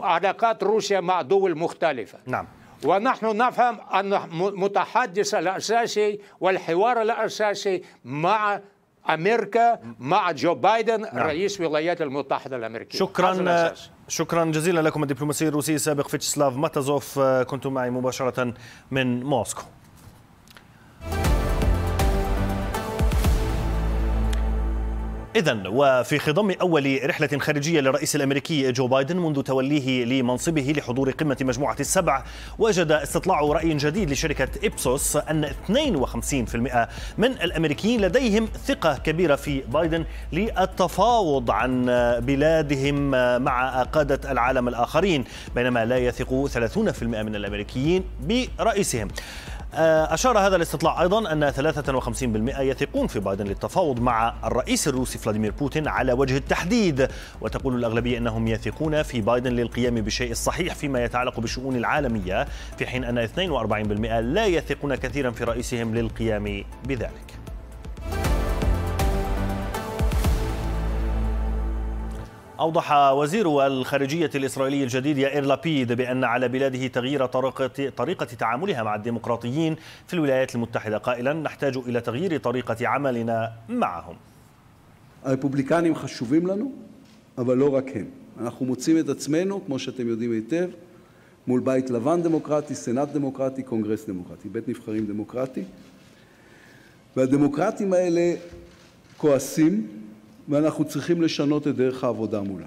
علاقات روسيا مع دول مختلفة نعم ونحن نفهم أن متحدث الأساسي والحوار الأساسي مع امريكا مع جو بايدن نعم. رئيس الولايات المتحده الامريكيه شكرا شكرا جزيلا لكم الدبلوماسي الروسي السابق فيتشسلاف ماتازوف كنت معي مباشره من موسكو إذا وفي خضم أول رحلة خارجية للرئيس الأمريكي جو بايدن منذ توليه لمنصبه لحضور قمة مجموعة السبع وجد استطلاع رأي جديد لشركة إبسوس أن 52% من الأمريكيين لديهم ثقة كبيرة في بايدن للتفاوض عن بلادهم مع قادة العالم الآخرين بينما لا يثق 30% من الأمريكيين برئيسهم آه، أشار هذا الاستطلاع أيضا أن 53% يثقون في بايدن للتفاوض مع الرئيس الروسي فلاديمير بوتين على وجه التحديد وتقول الأغلبية أنهم يثقون في بايدن للقيام بالشيء الصحيح فيما يتعلق بالشؤون العالمية في حين أن 42% لا يثقون كثيرا في رئيسهم للقيام بذلك أوضح وزير الخارجية الإسرائيلي الجديد يائر لابيد بأن على بلاده تغيير طريقة, طريقة تعاملها مع الديمقراطيين في الولايات المتحدة قائلا نحتاج إلى تغيير طريقة عملنا معهم הרפובליקנים חשובים לנו, אבל לא רק הם. אנחנו מוצאים את עצמנו, כמו שאתם יודעים היטב, מול בית לבן דמוקרטי, סנאט דמוקרטי, קונגרס דמוקרטי, בית נבחרים דמוקרטי. והדמוקרטים האלה כועסים, ואנחנו צריכים לשנות את דרך העבודה מולה.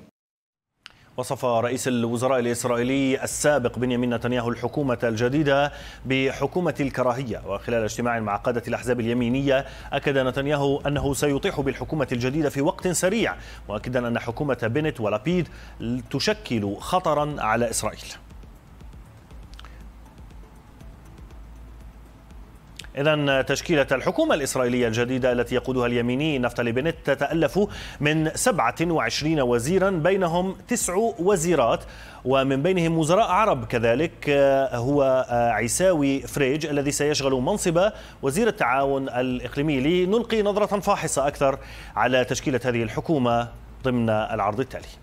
وصف رئيس الوزراء الإسرائيلي السابق بنيامين نتنياهو الحكومة الجديدة بحكومة الكراهية وخلال اجتماع مع قادة الأحزاب اليمينية أكد نتنياهو أنه سيطيح بالحكومة الجديدة في وقت سريع مؤكدا أن حكومة بنت ولابيد تشكل خطرا على إسرائيل إذا تشكيلة الحكومة الإسرائيلية الجديدة التي يقودها اليميني نفتالي بنت تتألف من 27 وزيرا بينهم تسع وزيرات ومن بينهم وزراء عرب كذلك آه، هو آه، عيساوي فريج الذي سيشغل منصب وزير التعاون الإقليمي لنلقي نظرة فاحصة أكثر على تشكيلة هذه الحكومة ضمن العرض التالي.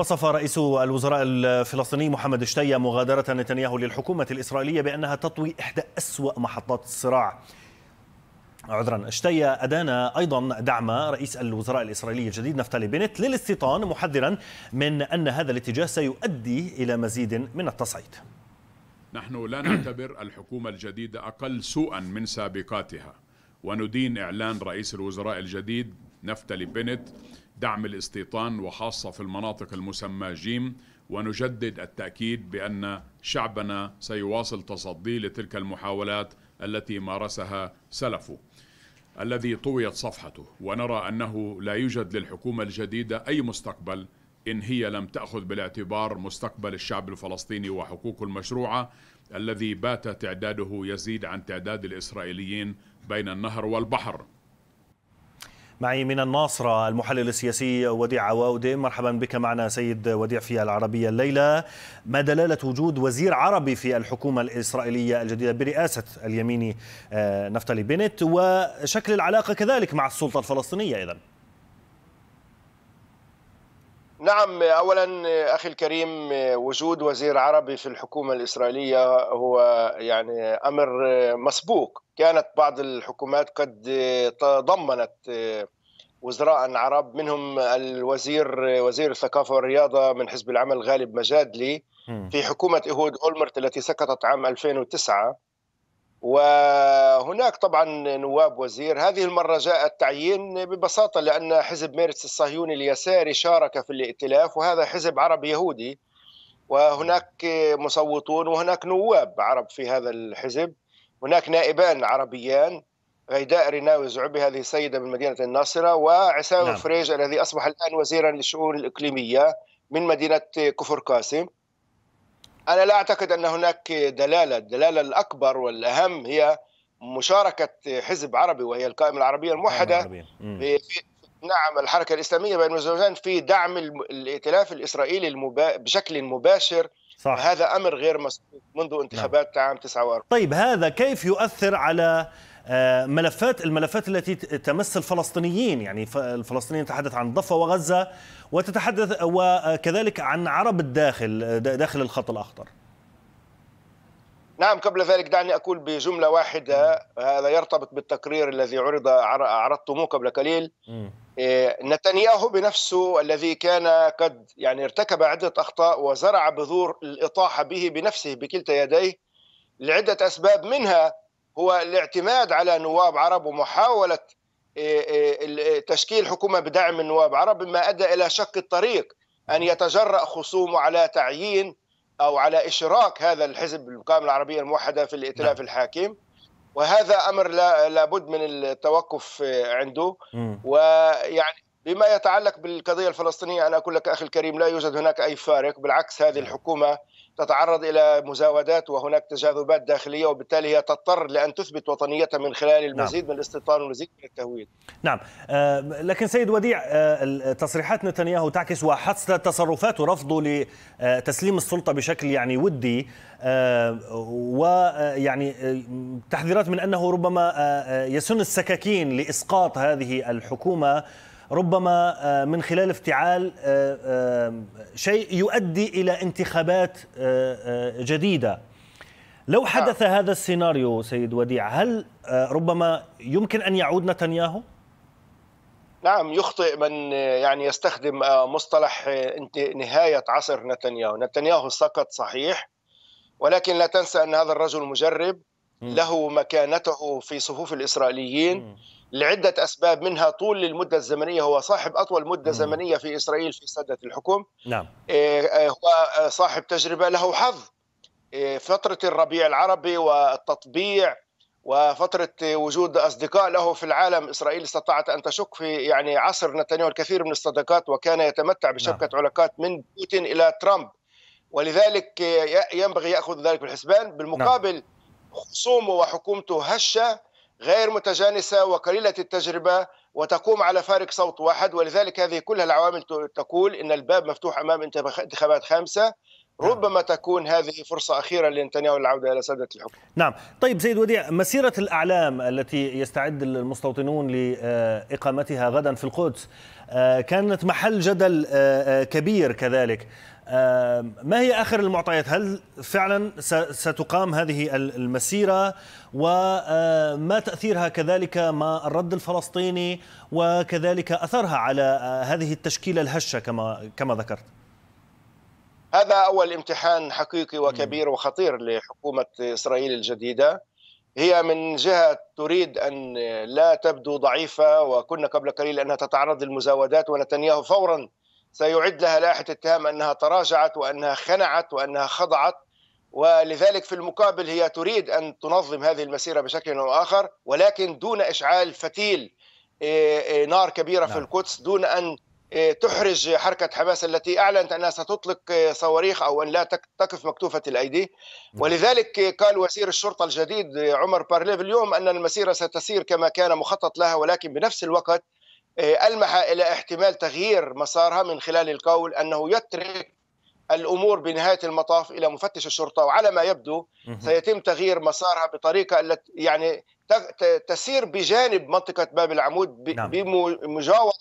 وصف رئيس الوزراء الفلسطيني محمد اشتيا مغادرة نتنياهو للحكومة الإسرائيلية بأنها تطوي إحدى أسوأ محطات الصراع عذرا اشتيا أدان أيضا دعم رئيس الوزراء الإسرائيلي الجديد نفتالي بنت للاستيطان محذرا من أن هذا الاتجاه سيؤدي إلى مزيد من التصعيد نحن لا نعتبر الحكومة الجديدة أقل سوءا من سابقاتها وندين إعلان رئيس الوزراء الجديد نفتلي بنت دعم الاستيطان وخاصة في المناطق المسمى جيم ونجدد التأكيد بأن شعبنا سيواصل تصدي لتلك المحاولات التي مارسها سلفه الذي طويت صفحته ونرى أنه لا يوجد للحكومة الجديدة أي مستقبل إن هي لم تأخذ بالاعتبار مستقبل الشعب الفلسطيني وحقوقه المشروعة الذي بات تعداده يزيد عن تعداد الإسرائيليين بين النهر والبحر معي من الناصرة المحلل السياسي وديع عواودة مرحبا بك معنا سيد وديع في العربية الليلة ما دلالة وجود وزير عربي في الحكومة الإسرائيلية الجديدة برئاسة اليميني آه، نفتالي بنت وشكل العلاقة كذلك مع السلطة الفلسطينية إذا نعم اولا اخي الكريم وجود وزير عربي في الحكومه الاسرائيليه هو يعني امر مسبوق كانت بعض الحكومات قد تضمنت وزراء عرب منهم الوزير وزير الثقافه والرياضه من حزب العمل غالب مجادلي في حكومه اهود اولمرت التي سقطت عام 2009 وهناك طبعا نواب وزير هذه المرة جاء التعيين ببساطة لأن حزب ميرتس الصهيوني اليساري شارك في الائتلاف وهذا حزب عربي يهودي وهناك مصوتون وهناك نواب عرب في هذا الحزب هناك نائبان عربيان غيداء رناوي زعبي هذه السيدة من مدينة الناصرة وعساوي نعم. فريج الذي أصبح الآن وزيرا للشؤون الإقليمية من مدينة كفر قاسم أنا لا أعتقد أن هناك دلالة الدلالة الأكبر والأهم هي مشاركة حزب عربي وهي القائمة العربية الموحدة في نعم الحركة الإسلامية بين الزوجين في دعم الائتلاف الإسرائيلي المبا... بشكل مباشر صح. هذا أمر غير مسبوق منذ انتخابات نعم. عام 49 طيب هذا كيف يؤثر على آه، ملفات الملفات التي تمس الفلسطينيين يعني الفلسطينيين تحدث عن الضفه وغزة وتتحدث وكذلك آه، عن عرب الداخل داخل الخط الأخضر نعم قبل ذلك دعني أقول بجملة واحدة هذا يرتبط بالتقرير الذي عرض عرضتموه قبل قليل آه، نتنياهو بنفسه الذي كان قد يعني ارتكب عدة أخطاء وزرع بذور الإطاحة به بنفسه بكلتا يديه لعدة أسباب منها هو الاعتماد على نواب عرب ومحاولة آه، آه، آه، تشكيل حكومة بدعم من نواب عرب مما أدى إلى شق الطريق أن يتجرأ خصومه على تعيين أو على إشراك هذا الحزب القائمة العربية الموحدة في الائتلاف نعم. الحاكم وهذا أمر لابد من التوقف عنده ويعني بما يتعلق بالقضية الفلسطينية أنا أقول لك أخي الكريم لا يوجد هناك أي فارق بالعكس هذه نعم. الحكومة تتعرض إلى مزاودات وهناك تجاذبات داخلية وبالتالي هي تضطر لأن تثبت وطنيتها من خلال نعم. المزيد نعم. من الاستيطان والمزيد من التهويد نعم آه، لكن سيد وديع آه، تصريحات نتنياهو تعكس وحتى تصرفاته رفضه لتسليم السلطة بشكل يعني ودي آه، ويعني تحذيرات من أنه ربما يسن السكاكين لإسقاط هذه الحكومة ربما آه، من خلال افتعال آه، آه، شيء يؤدي الى انتخابات جديده لو نعم. حدث هذا السيناريو سيد وديع هل ربما يمكن ان يعود نتنياهو نعم يخطئ من يعني يستخدم مصطلح نهايه عصر نتنياهو نتنياهو سقط صحيح ولكن لا تنسى ان هذا الرجل مجرب له مكانته في صفوف الاسرائيليين لعدة أسباب منها طول المدة الزمنية هو صاحب أطول مدة زمنية في إسرائيل في سدة الحكم نعم آه، آه، هو آه، صاحب تجربة له حظ فترة الربيع العربي والتطبيع وفترة وجود أصدقاء له في العالم إسرائيل استطاعت أن تشك في يعني عصر نتنياهو الكثير من الصداقات وكان يتمتع بشبكة نعم. علاقات من بوتين إلى ترامب ولذلك ينبغي يأخذ ذلك بالحسبان نعم. بالمقابل نعم. خصومه وحكومته هشة غير متجانسه وقليله التجربه وتقوم على فارق صوت واحد ولذلك هذه كلها العوامل تقول ان الباب مفتوح امام انتخابات خامسه نعم. ربما تكون هذه فرصة أخيرة لنتنياهو للعودة إلى سدة الحكم نعم طيب سيد وديع مسيرة الأعلام التي يستعد المستوطنون لإقامتها غدا في القدس آه، كانت محل جدل آه، آه، كبير كذلك ما هي اخر المعطيات؟ هل فعلا ستقام هذه المسيره؟ وما تاثيرها كذلك مع الرد الفلسطيني وكذلك اثرها على هذه التشكيله الهشه كما كما ذكرت. هذا اول امتحان حقيقي وكبير وخطير لحكومه اسرائيل الجديده. هي من جهه تريد ان لا تبدو ضعيفه وكنا قبل قليل انها تتعرض للمزاودات ونتنياهو فورا سيعد لها لائحة اتهام أنها تراجعت وأنها خنعت وأنها خضعت ولذلك في المقابل هي تريد أن تنظم هذه المسيرة بشكل أو آخر ولكن دون إشعال فتيل آه، آه، نار كبيرة في نعم. القدس دون أن آه، تحرج حركة حماس التي أعلنت أنها ستطلق صواريخ أو أن لا تقف مكتوفة الأيدي نعم. ولذلك قال وزير الشرطة الجديد عمر بارليف اليوم أن المسيرة ستسير كما كان مخطط لها ولكن بنفس الوقت آه، ألمح إلى احتمال تغيير مسارها من خلال القول أنه يترك الامور بنهايه المطاف الى مفتش الشرطه وعلى ما يبدو سيتم تغيير مسارها بطريقه التي يعني تسير بجانب منطقه باب العمود نعم. بمجاوره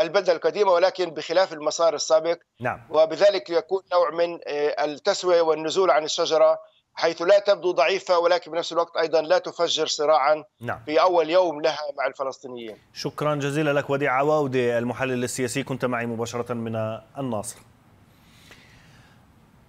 البلده القديمه ولكن بخلاف المسار السابق نعم. وبذلك يكون نوع من آه، التسويه والنزول عن الشجره حيث لا تبدو ضعيفة ولكن بنفس الوقت أيضا لا تفجر صراعا نعم. في أول يوم لها مع الفلسطينيين شكرا جزيلا لك وديع عواودي المحلل السياسي كنت معي مباشرة من الناصر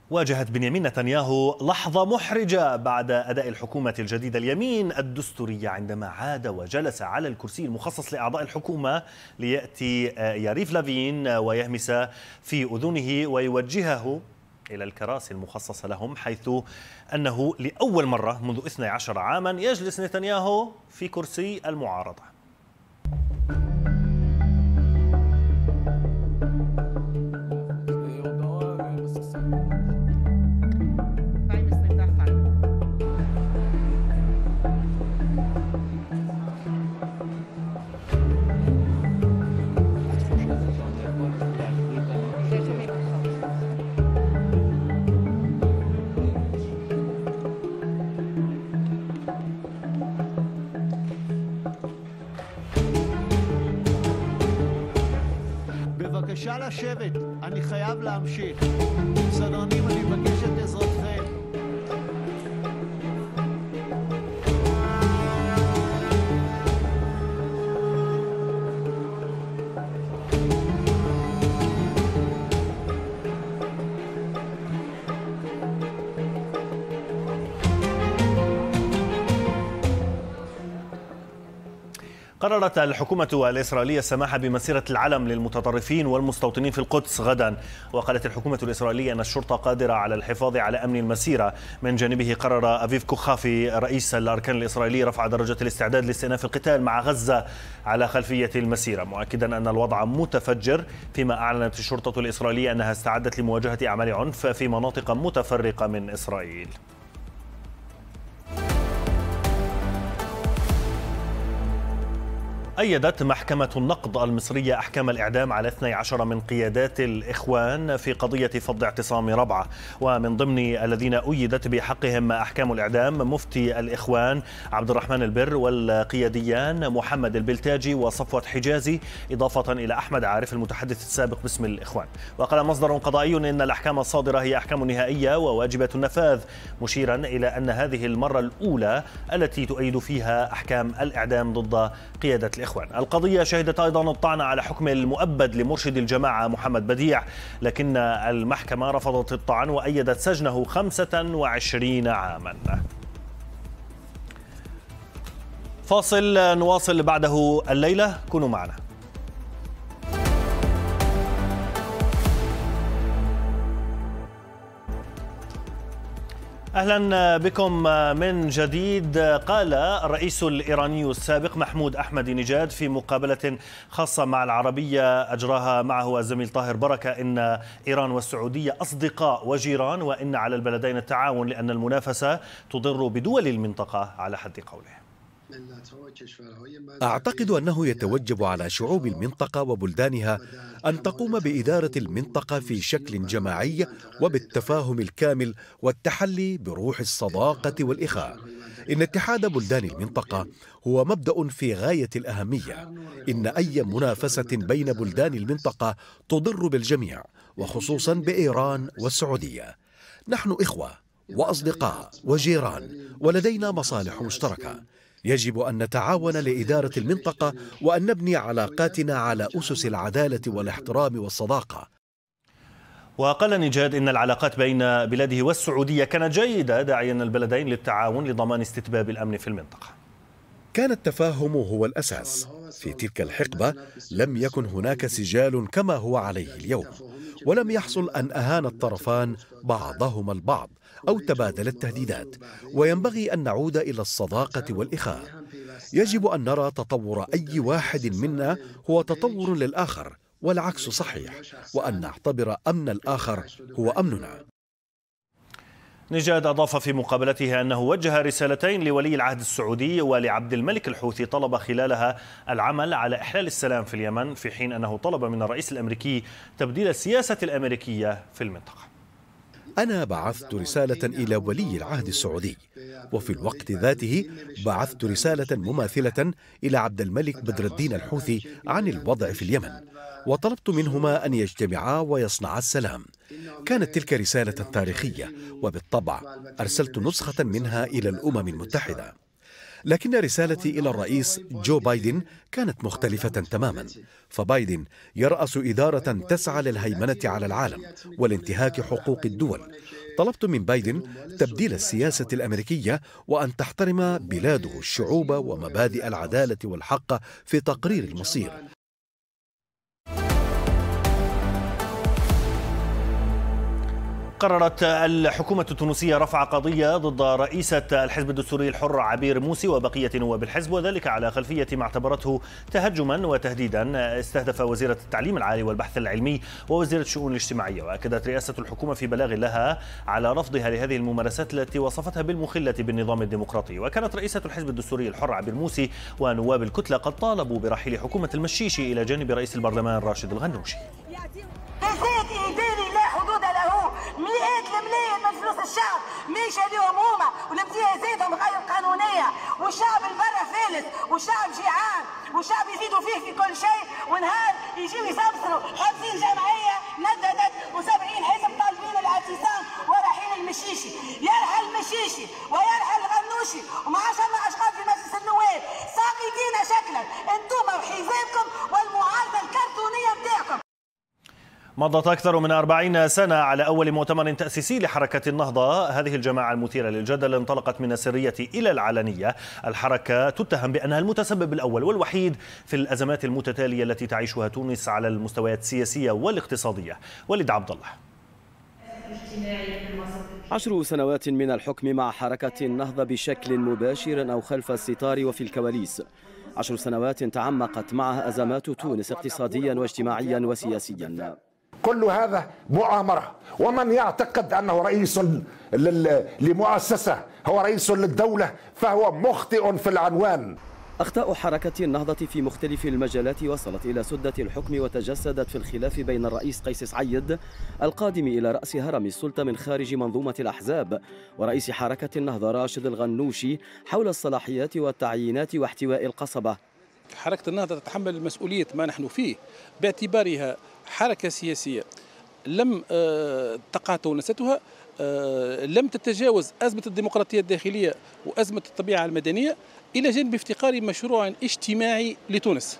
واجهت بنيامين نتنياهو لحظة محرجة بعد أداء الحكومة الجديدة اليمين الدستورية عندما عاد وجلس على الكرسي المخصص لأعضاء الحكومة ليأتي آه، ياريف لافين آه، ويهمس في أذنه ويوجهه إلى الكراسي المخصصة لهم حيث أنه لأول مرة منذ 12 عاما يجلس نتنياهو في كرسي المعارضة قررت الحكومة الإسرائيلية السماح بمسيرة العلم للمتطرفين والمستوطنين في القدس غدا وقالت الحكومة الإسرائيلية أن الشرطة قادرة على الحفاظ على أمن المسيرة من جانبه قرر أفيف كوخافي رئيس الأركان الإسرائيلي رفع درجة الاستعداد لاستئناف القتال مع غزة على خلفية المسيرة مؤكدا أن الوضع متفجر فيما أعلنت الشرطة الإسرائيلية أنها استعدت لمواجهة أعمال عنف في مناطق متفرقة من إسرائيل أيدت محكمة النقض المصرية أحكام الإعدام على 12 من قيادات الإخوان في قضية فض اعتصام ربعة ومن ضمن الذين أيدت بحقهم أحكام الإعدام مفتي الإخوان عبد الرحمن البر والقياديان محمد البلتاجي وصفوة حجازي إضافة إلى أحمد عارف المتحدث السابق باسم الإخوان وقال مصدر قضائي إن الأحكام الصادرة هي أحكام نهائية وواجبة النفاذ مشيرا إلى أن هذه المرة الأولى التي تؤيد فيها أحكام الإعدام ضد قيادة الإخوان إخوان القضية شهدت أيضا الطعن على حكم المؤبد لمرشد الجماعة محمد بديع لكن المحكمة رفضت الطعن وأيدت سجنه 25 عاما فاصل نواصل بعده الليلة كونوا معنا اهلا بكم من جديد قال الرئيس الايراني السابق محمود احمد نجاد في مقابله خاصه مع العربيه اجراها معه الزميل طاهر بركه ان ايران والسعوديه اصدقاء وجيران وان على البلدين التعاون لان المنافسه تضر بدول المنطقه على حد قوله اعتقد انه يتوجب على شعوب المنطقه وبلدانها ان تقوم باداره المنطقه في شكل جماعي وبالتفاهم الكامل والتحلي بروح الصداقه والاخاء ان اتحاد بلدان المنطقه هو مبدا في غايه الاهميه ان اي منافسه بين بلدان المنطقه تضر بالجميع وخصوصا بايران والسعوديه نحن اخوه واصدقاء وجيران ولدينا مصالح مشتركه يجب أن نتعاون لإدارة المنطقة وأن نبني علاقاتنا على أسس العدالة والاحترام والصداقة وقال نجاد إن العلاقات بين بلاده والسعودية كانت جيدة داعيا البلدين للتعاون لضمان استتباب الأمن في المنطقة كان التفاهم هو الأساس في تلك الحقبة لم يكن هناك سجال كما هو عليه اليوم ولم يحصل أن أهان الطرفان بعضهما البعض أو تبادل التهديدات وينبغي أن نعود إلى الصداقة والإخاء يجب أن نرى تطور أي واحد منا هو تطور للآخر والعكس صحيح وأن نعتبر أمن الآخر هو أمننا نجاد أضاف في مقابلته أنه وجه رسالتين لولي العهد السعودي ولعبد الملك الحوثي طلب خلالها العمل على إحلال السلام في اليمن في حين أنه طلب من الرئيس الأمريكي تبديل السياسة الأمريكية في المنطقة أنا بعثت رسالة إلى ولي العهد السعودي وفي الوقت ذاته بعثت رسالة مماثلة إلى عبد الملك بدر الدين الحوثي عن الوضع في اليمن وطلبت منهما أن يجتمعا ويصنعا السلام كانت تلك رسالة تاريخية وبالطبع أرسلت نسخة منها إلى الأمم المتحدة لكن رسالتي إلى الرئيس جو بايدن كانت مختلفة تماما فبايدن يرأس إدارة تسعى للهيمنة على العالم والانتهاك حقوق الدول طلبت من بايدن تبديل السياسة الأمريكية وأن تحترم بلاده الشعوب ومبادئ العدالة والحق في تقرير المصير قررت الحكومة التونسية رفع قضية ضد رئيسة الحزب الدستوري الحر عبير موسي وبقية نواب الحزب وذلك على خلفية ما اعتبرته تهجما وتهديدا استهدف وزيرة التعليم العالي والبحث العلمي ووزيرة الشؤون الاجتماعية وأكدت رئاسة الحكومة في بلاغ لها على رفضها لهذه الممارسات التي وصفتها بالمخلة بالنظام الديمقراطي وكانت رئيسة الحزب الدستوري الحر عبير موسي ونواب الكتلة قد طالبوا برحيل حكومة المشيشي إلى جانب رئيس البرلمان راشد الغنوشي حدود مئات الملايين من فلوس الشعب مش عليهم هما والامتياز زادهم غير قانونيه والشعب البرا فالس والشعب جيعان والشعب يزيدوا فيه في كل شيء ونهار يجيو يسبسروا 50 جمعيه نددت و70 حزب طالبين الاعتصام ورحيل المشيشي يرحل المشيشي ويرحل الغنوشي ومع شمع اشخاص في مجلس النواب ساقطين شكلا انتم وحزابكم والمعارضه الكرتونيه بتاعكم مضت أكثر من أربعين سنة على أول مؤتمر تأسيسي لحركة النهضة هذه الجماعة المثيرة للجدل انطلقت من السرية إلى العلنية الحركة تتهم بأنها المتسبب الأول والوحيد في الأزمات المتتالية التي تعيشها تونس على المستويات السياسية والاقتصادية وليد عبد الله عشر سنوات من الحكم مع حركة النهضة بشكل مباشر أو خلف الستار وفي الكواليس عشر سنوات تعمقت معها أزمات تونس اقتصاديا واجتماعيا وسياسيا كل هذا مؤامرة ومن يعتقد أنه رئيس لمؤسسة هو رئيس للدولة فهو مخطئ في العنوان أخطاء حركة النهضة في مختلف المجالات وصلت إلى سدة الحكم وتجسدت في الخلاف بين الرئيس قيس سعيد القادم إلى رأس هرم السلطة من خارج منظومة الأحزاب ورئيس حركة النهضة راشد الغنوشي حول الصلاحيات والتعيينات واحتواء القصبة حركة النهضة تتحمل مسؤولية ما نحن فيه باعتبارها حركة سياسية لم آه، تقع تونستها آه، لم تتجاوز أزمة الديمقراطية الداخلية وأزمة الطبيعة المدنية إلى جانب افتقار مشروع اجتماعي لتونس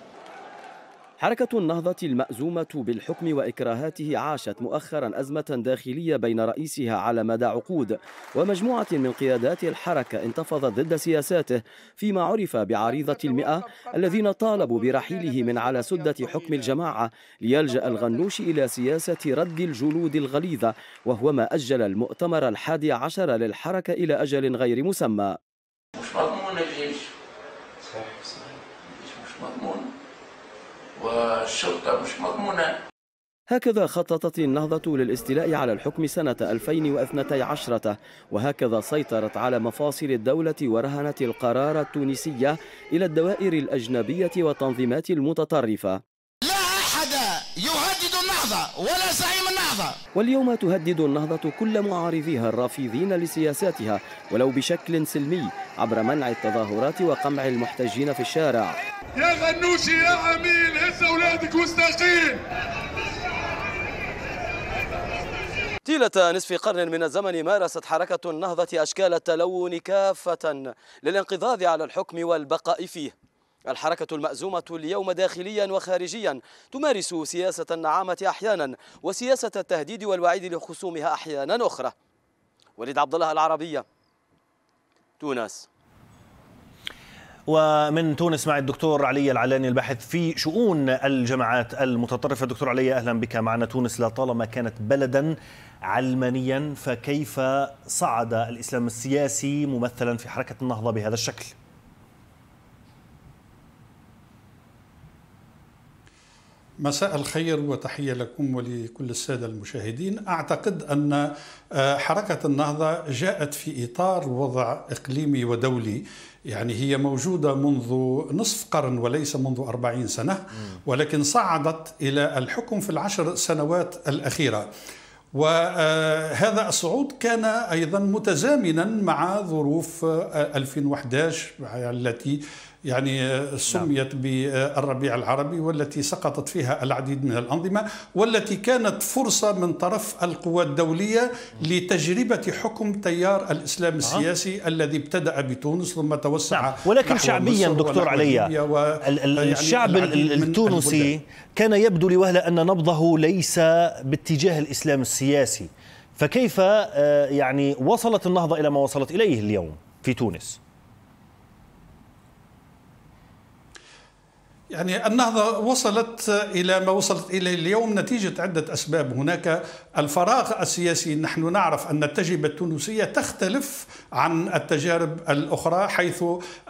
حركة النهضة المأزومة بالحكم وإكراهاته عاشت مؤخرا أزمة داخلية بين رئيسها على مدى عقود ومجموعة من قيادات الحركة انتفضت ضد سياساته فيما عرف بعريضة المئة الذين طالبوا برحيله من على سدة حكم الجماعة ليلجأ الغنوش إلى سياسة رد الجلود الغليظة وهو ما أجل المؤتمر الحادي عشر للحركة إلى أجل غير مسمى مش مضمون الجيش صح مش مضمون والشرطة مش مضمونة هكذا خططت النهضة للاستيلاء على الحكم سنة 2012 وهكذا سيطرت على مفاصل الدولة ورهنت القرار التونسي إلى الدوائر الأجنبية والتنظيمات المتطرفة لا أحد يهدد النهضة ولا سعيد النهضة واليوم تهدد النهضة كل معارضيها الرافضين لسياساتها ولو بشكل سلمي عبر منع التظاهرات وقمع المحتجين في الشارع يا غنوشي يا عميل هز أولادك واستقيل طيلة نصف قرن من الزمن مارست حركة النهضة أشكال التلون كافة للانقضاض على الحكم والبقاء فيه الحركة المأزومة اليوم داخليا وخارجيا تمارس سياسة النعامة أحيانا وسياسة التهديد والوعيد لخصومها أحيانا أخرى وليد عبد الله العربية تونس ومن تونس مع الدكتور علي العلاني الباحث في شؤون الجماعات المتطرفة دكتور علي أهلا بك معنا تونس لطالما كانت بلدا علمانيا فكيف صعد الإسلام السياسي ممثلا في حركة النهضة بهذا الشكل؟ مساء الخير وتحية لكم ولكل السادة المشاهدين أعتقد أن آه، حركة النهضة جاءت في إطار وضع إقليمي ودولي يعني هي موجودة منذ نصف قرن وليس منذ أربعين سنة ولكن صعدت إلى الحكم في العشر سنوات الأخيرة وهذا آه، الصعود كان ايضا متزامنا مع ظروف 2011 آه، التي يعني سميت نعم. بالربيع العربي والتي سقطت فيها العديد من الأنظمة والتي كانت فرصة من طرف القوى الدولية نعم. لتجربة حكم تيار الإسلام نعم. السياسي نعم. الذي ابتدأ بتونس ثم توسع نعم. ولكن شعبيا دكتور علي و... يعني الشعب التونسي كان يبدو لوهلة أن نبضه ليس باتجاه الإسلام السياسي فكيف آه، يعني وصلت النهضة إلى ما وصلت إليه اليوم في تونس؟ يعني النهضة وصلت إلى ما وصلت إليه اليوم نتيجة عدة أسباب هناك الفراغ السياسي نحن نعرف أن التجربة التونسية تختلف عن التجارب الأخرى حيث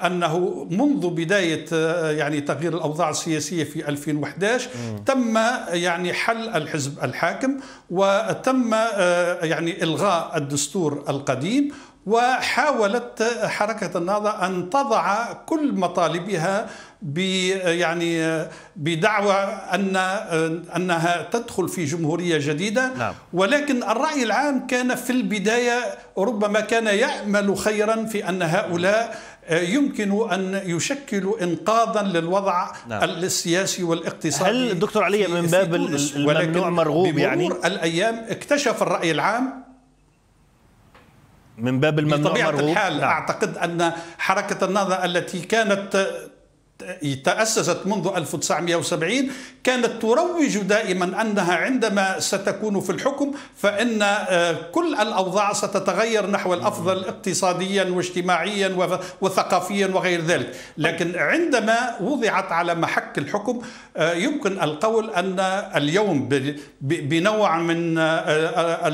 أنه منذ بداية يعني تغيير الأوضاع السياسية في 2011 تم يعني حل الحزب الحاكم وتم آه، يعني إلغاء الدستور القديم وحاولت حركة النهضة أن تضع كل مطالبها يعني بدعوى ان انها تدخل في جمهوريه جديده نعم. ولكن الراي العام كان في البدايه ربما كان يامل خيرا في ان هؤلاء يمكن ان يشكلوا انقاذا للوضع نعم. السياسي والاقتصادي هل دكتور علي من باب الممنوع مرغوب يعني الايام اكتشف الراي العام من باب الممنوع بطبيعة مرغوب الحال نعم. أعتقد أن حركة النهضة التي كانت تأسست منذ 1970 كانت تروج دائما أنها عندما ستكون في الحكم فإن آه، كل الأوضاع ستتغير نحو الأفضل اقتصاديا واجتماعيا وثقافيا وغير ذلك لكن عندما وضعت على محك الحكم آه، يمكن القول أن اليوم بنوع من آه،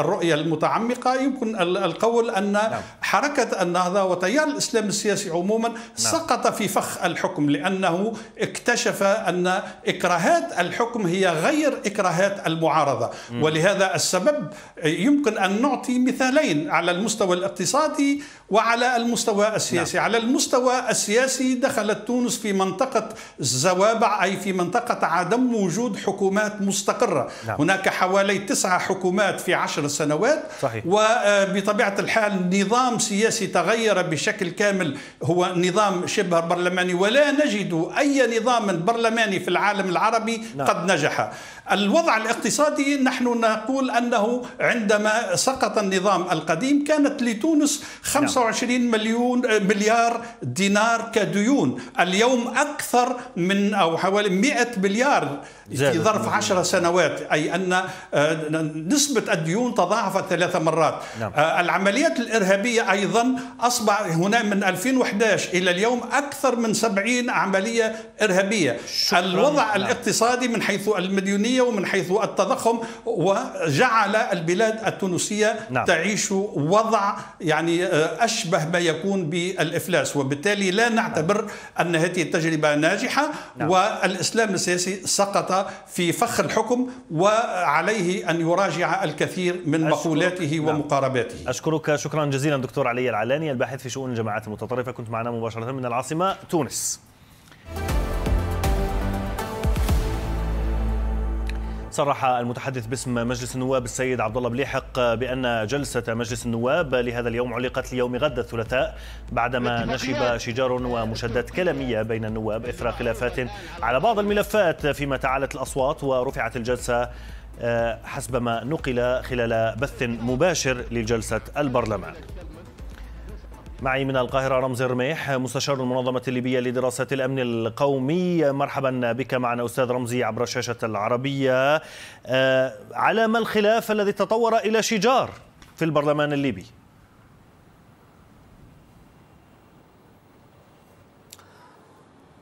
الرؤية المتعمقة يمكن القول أن نعم. حركة النهضة وتيار الإسلام السياسي عموما نعم. سقط في فخ الحكم الحكم لأنه اكتشف أن إكراهات الحكم هي غير إكراهات المعارضة ولهذا السبب يمكن أن نعطي مثالين على المستوى الاقتصادي وعلى المستوى السياسي نعم. على المستوى السياسي دخلت تونس في منطقة الزوابع أي في منطقة عدم وجود حكومات مستقرة نعم. هناك حوالي تسعة حكومات في عشر سنوات صحيح. وبطبيعة آه، الحال نظام سياسي تغير بشكل كامل هو نظام شبه برلماني ولا نجد أي نظام برلماني في العالم العربي نعم. قد نجح الوضع الاقتصادي نحن نقول انه عندما سقط النظام القديم كانت لتونس 25 نعم. مليون مليار دينار كديون اليوم اكثر من او حوالي 100 مليار في ظرف 10 سنوات اي ان آه، نسبه الديون تضاعفت ثلاث مرات نعم. آه، العمليات الارهابيه ايضا اصبح هنا من 2011 الى اليوم اكثر من 70 عمليه ارهابيه الوضع نعم. الاقتصادي من حيث المديونيه الإقليمية ومن حيث التضخم وجعل البلاد التونسية نعم. تعيش وضع يعني آه، أشبه ما يكون بالإفلاس وبالتالي لا نعتبر أن هذه التجربة ناجحة نعم. والإسلام السياسي سقط في فخ الحكم وعليه أن يراجع الكثير من مقولاته نعم. ومقارباته أشكرك شكرا جزيلا دكتور علي العلاني الباحث في شؤون الجماعات المتطرفة كنت معنا مباشرة من العاصمة تونس صرح المتحدث باسم مجلس النواب السيد عبد الله بليحق بان جلسه مجلس النواب لهذا اليوم علقت ليوم غد الثلاثاء بعدما نشب شجار ومشادات كلاميه بين النواب اثر خلافات على بعض الملفات فيما تعالت الاصوات ورفعت الجلسه آه، حسب ما نقل خلال بث مباشر لجلسه البرلمان معي من القاهرة رمز الرميح مستشار المنظمة الليبية لدراسة الأمن القومي مرحبا بك معنا أستاذ رمزي عبر شاشة العربية آه، على ما الخلاف الذي تطور إلى شجار في البرلمان الليبي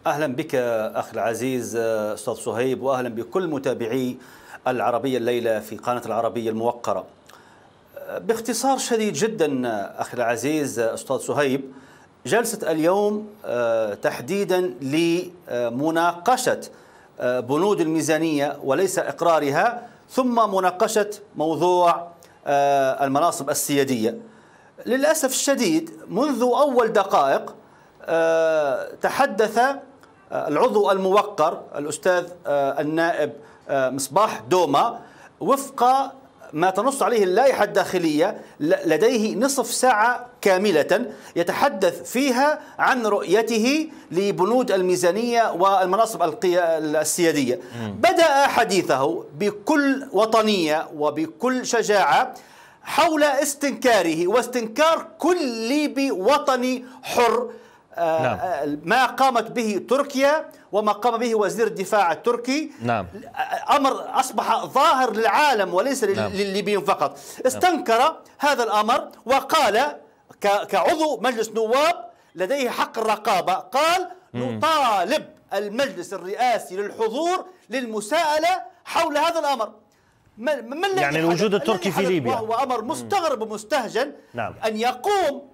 أهلا بك أخي العزيز آه، أستاذ صهيب وأهلا بكل متابعي العربية الليلة في قناة العربية الموقرة باختصار شديد جدا أخي العزيز أستاذ سهيب جلسة اليوم آه، تحديدا لمناقشة آه، بنود الميزانية وليس إقرارها ثم مناقشة موضوع آه، المناصب السيادية للأسف الشديد منذ أول دقائق تحدث العضو الموقر الأستاذ النائب مصباح دوما وفق ما تنص عليه اللائحة الداخلية لديه نصف ساعة كاملة يتحدث فيها عن رؤيته لبنود الميزانية والمناصب السيادية بدأ حديثه بكل وطنية وبكل شجاعة حول استنكاره واستنكار كل ليبي وطني حر نعم. آه، آه، ما قامت به تركيا وما قام به وزير الدفاع التركي نعم. آه، أمر أصبح ظاهر للعالم وليس نعم. للليبيين فقط نعم. استنكر نعم. هذا الأمر وقال كعضو مجلس نواب لديه حق الرقابة قال نطالب المجلس الرئاسي للحضور للمساءلة حول هذا الأمر ما يعني الوجود التركي في ليبيا وهو أمر مستغرب ومستهجن نعم. أن يقوم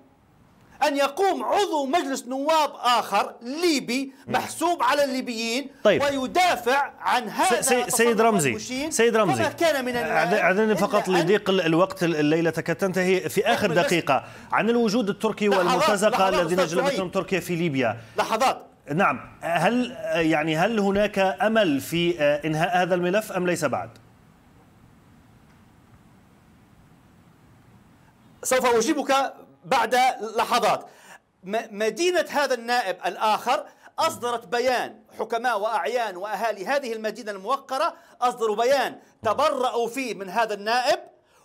أن يقوم عضو مجلس نواب آخر ليبي محسوب على الليبيين طيب. ويدافع عن هذا سيد رمزي سيد رمزي كما كان من أعذرني فقط لضيق الوقت الليلة تنتهي في آخر دقيقة عن الوجود التركي والمرتزقة الذين جلبتهم تركيا في ليبيا لحظات نعم هل يعني هل هناك امل في آه، انهاء هذا الملف ام ليس بعد؟ سوف اجيبك بعد لحظات مدينة هذا النائب الآخر أصدرت بيان حكماء وأعيان وأهالي هذه المدينة الموقرة أصدروا بيان تبرأوا فيه من هذا النائب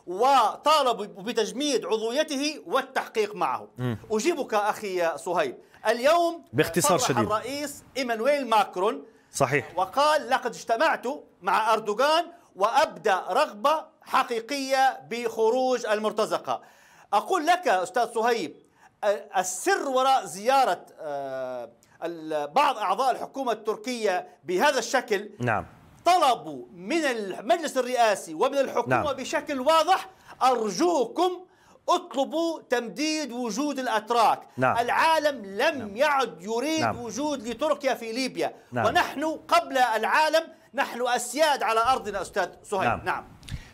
وطالبوا بتجميد عضويته والتحقيق معه م. أجيبك أخي صهيب اليوم باختصار شديد الرئيس إيمانويل ماكرون صحيح وقال لقد اجتمعت مع أردوغان وأبدى رغبة حقيقية بخروج المرتزقة أقول لك أستاذ صهيب السر وراء زيارة بعض أعضاء الحكومة التركية بهذا الشكل نعم طلبوا من المجلس الرئاسي ومن الحكومة نعم. بشكل واضح أرجوكم اطلبوا تمديد وجود الاتراك نعم. العالم لم نعم. يعد يريد نعم. وجود لتركيا في ليبيا نعم. ونحن قبل العالم نحن اسياد على ارضنا استاذ صهيب نعم, نعم.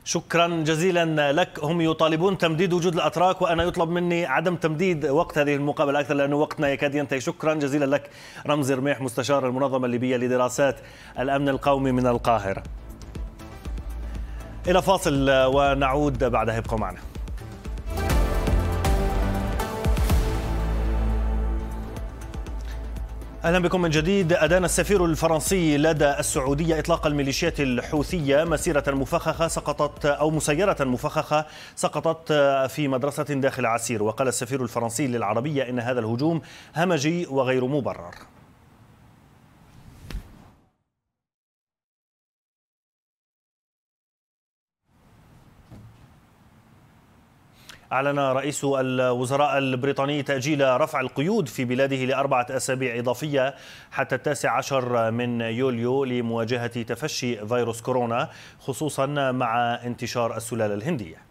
شكرا جزيلا لك هم يطالبون تمديد وجود الاتراك وانا يطلب مني عدم تمديد وقت هذه المقابله اكثر لانه وقتنا يكاد ينتهي شكرا جزيلا لك رمزي رميح مستشار المنظمه الليبيه لدراسات الامن القومي من القاهره الى فاصل ونعود بعدها ابقوا معنا اهلا بكم من جديد ادان السفير الفرنسي لدى السعوديه اطلاق الميليشيات الحوثيه مسيره مفخخه سقطت او مسيره مفخخه سقطت في مدرسه داخل عسير وقال السفير الفرنسي للعربيه ان هذا الهجوم همجي وغير مبرر أعلن رئيس الوزراء البريطاني تأجيل رفع القيود في بلاده لأربعة أسابيع إضافية حتى التاسع عشر من يوليو لمواجهة تفشي فيروس كورونا خصوصا مع انتشار السلالة الهندية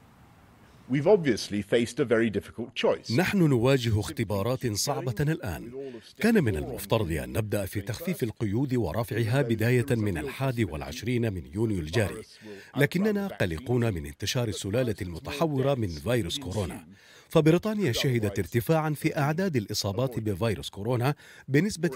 نحن نواجه اختبارات صعبة الآن كان من المفترض أن نبدأ في تخفيف القيود ورفعها بداية من الحادي والعشرين من يونيو الجاري لكننا قلقون من انتشار السلالة المتحورة من فيروس كورونا فبريطانيا شهدت ارتفاعا في أعداد الإصابات بفيروس كورونا بنسبة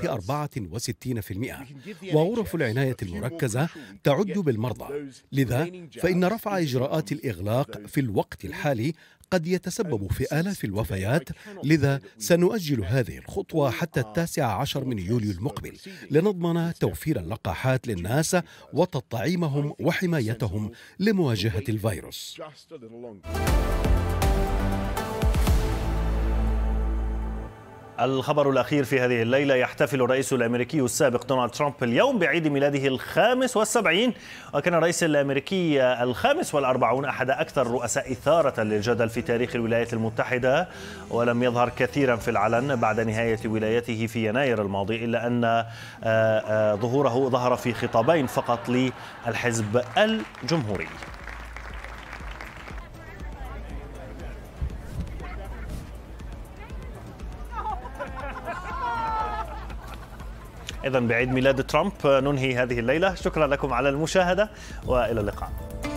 64% وغرف العناية المركزة تعد بالمرضى لذا فإن رفع إجراءات الإغلاق في الوقت الحالي قد يتسبب في آلاف الوفيات لذا سنؤجل هذه الخطوة حتى التاسع عشر من يوليو المقبل لنضمن توفير اللقاحات للناس وتطعيمهم وحمايتهم لمواجهة الفيروس الخبر الأخير في هذه الليلة يحتفل الرئيس الأمريكي السابق دونالد ترامب اليوم بعيد ميلاده الخامس والسبعين وكان الرئيس الأمريكي الخامس والأربعون أحد أكثر الرؤساء إثارة للجدل في تاريخ الولايات المتحدة ولم يظهر كثيرا في العلن بعد نهاية ولايته في يناير الماضي إلا أن آه، آه، ظهوره ظهر في خطابين فقط للحزب الجمهوري إذا بعيد ميلاد ترامب ننهي هذه الليلة شكرا لكم على المشاهدة وإلى اللقاء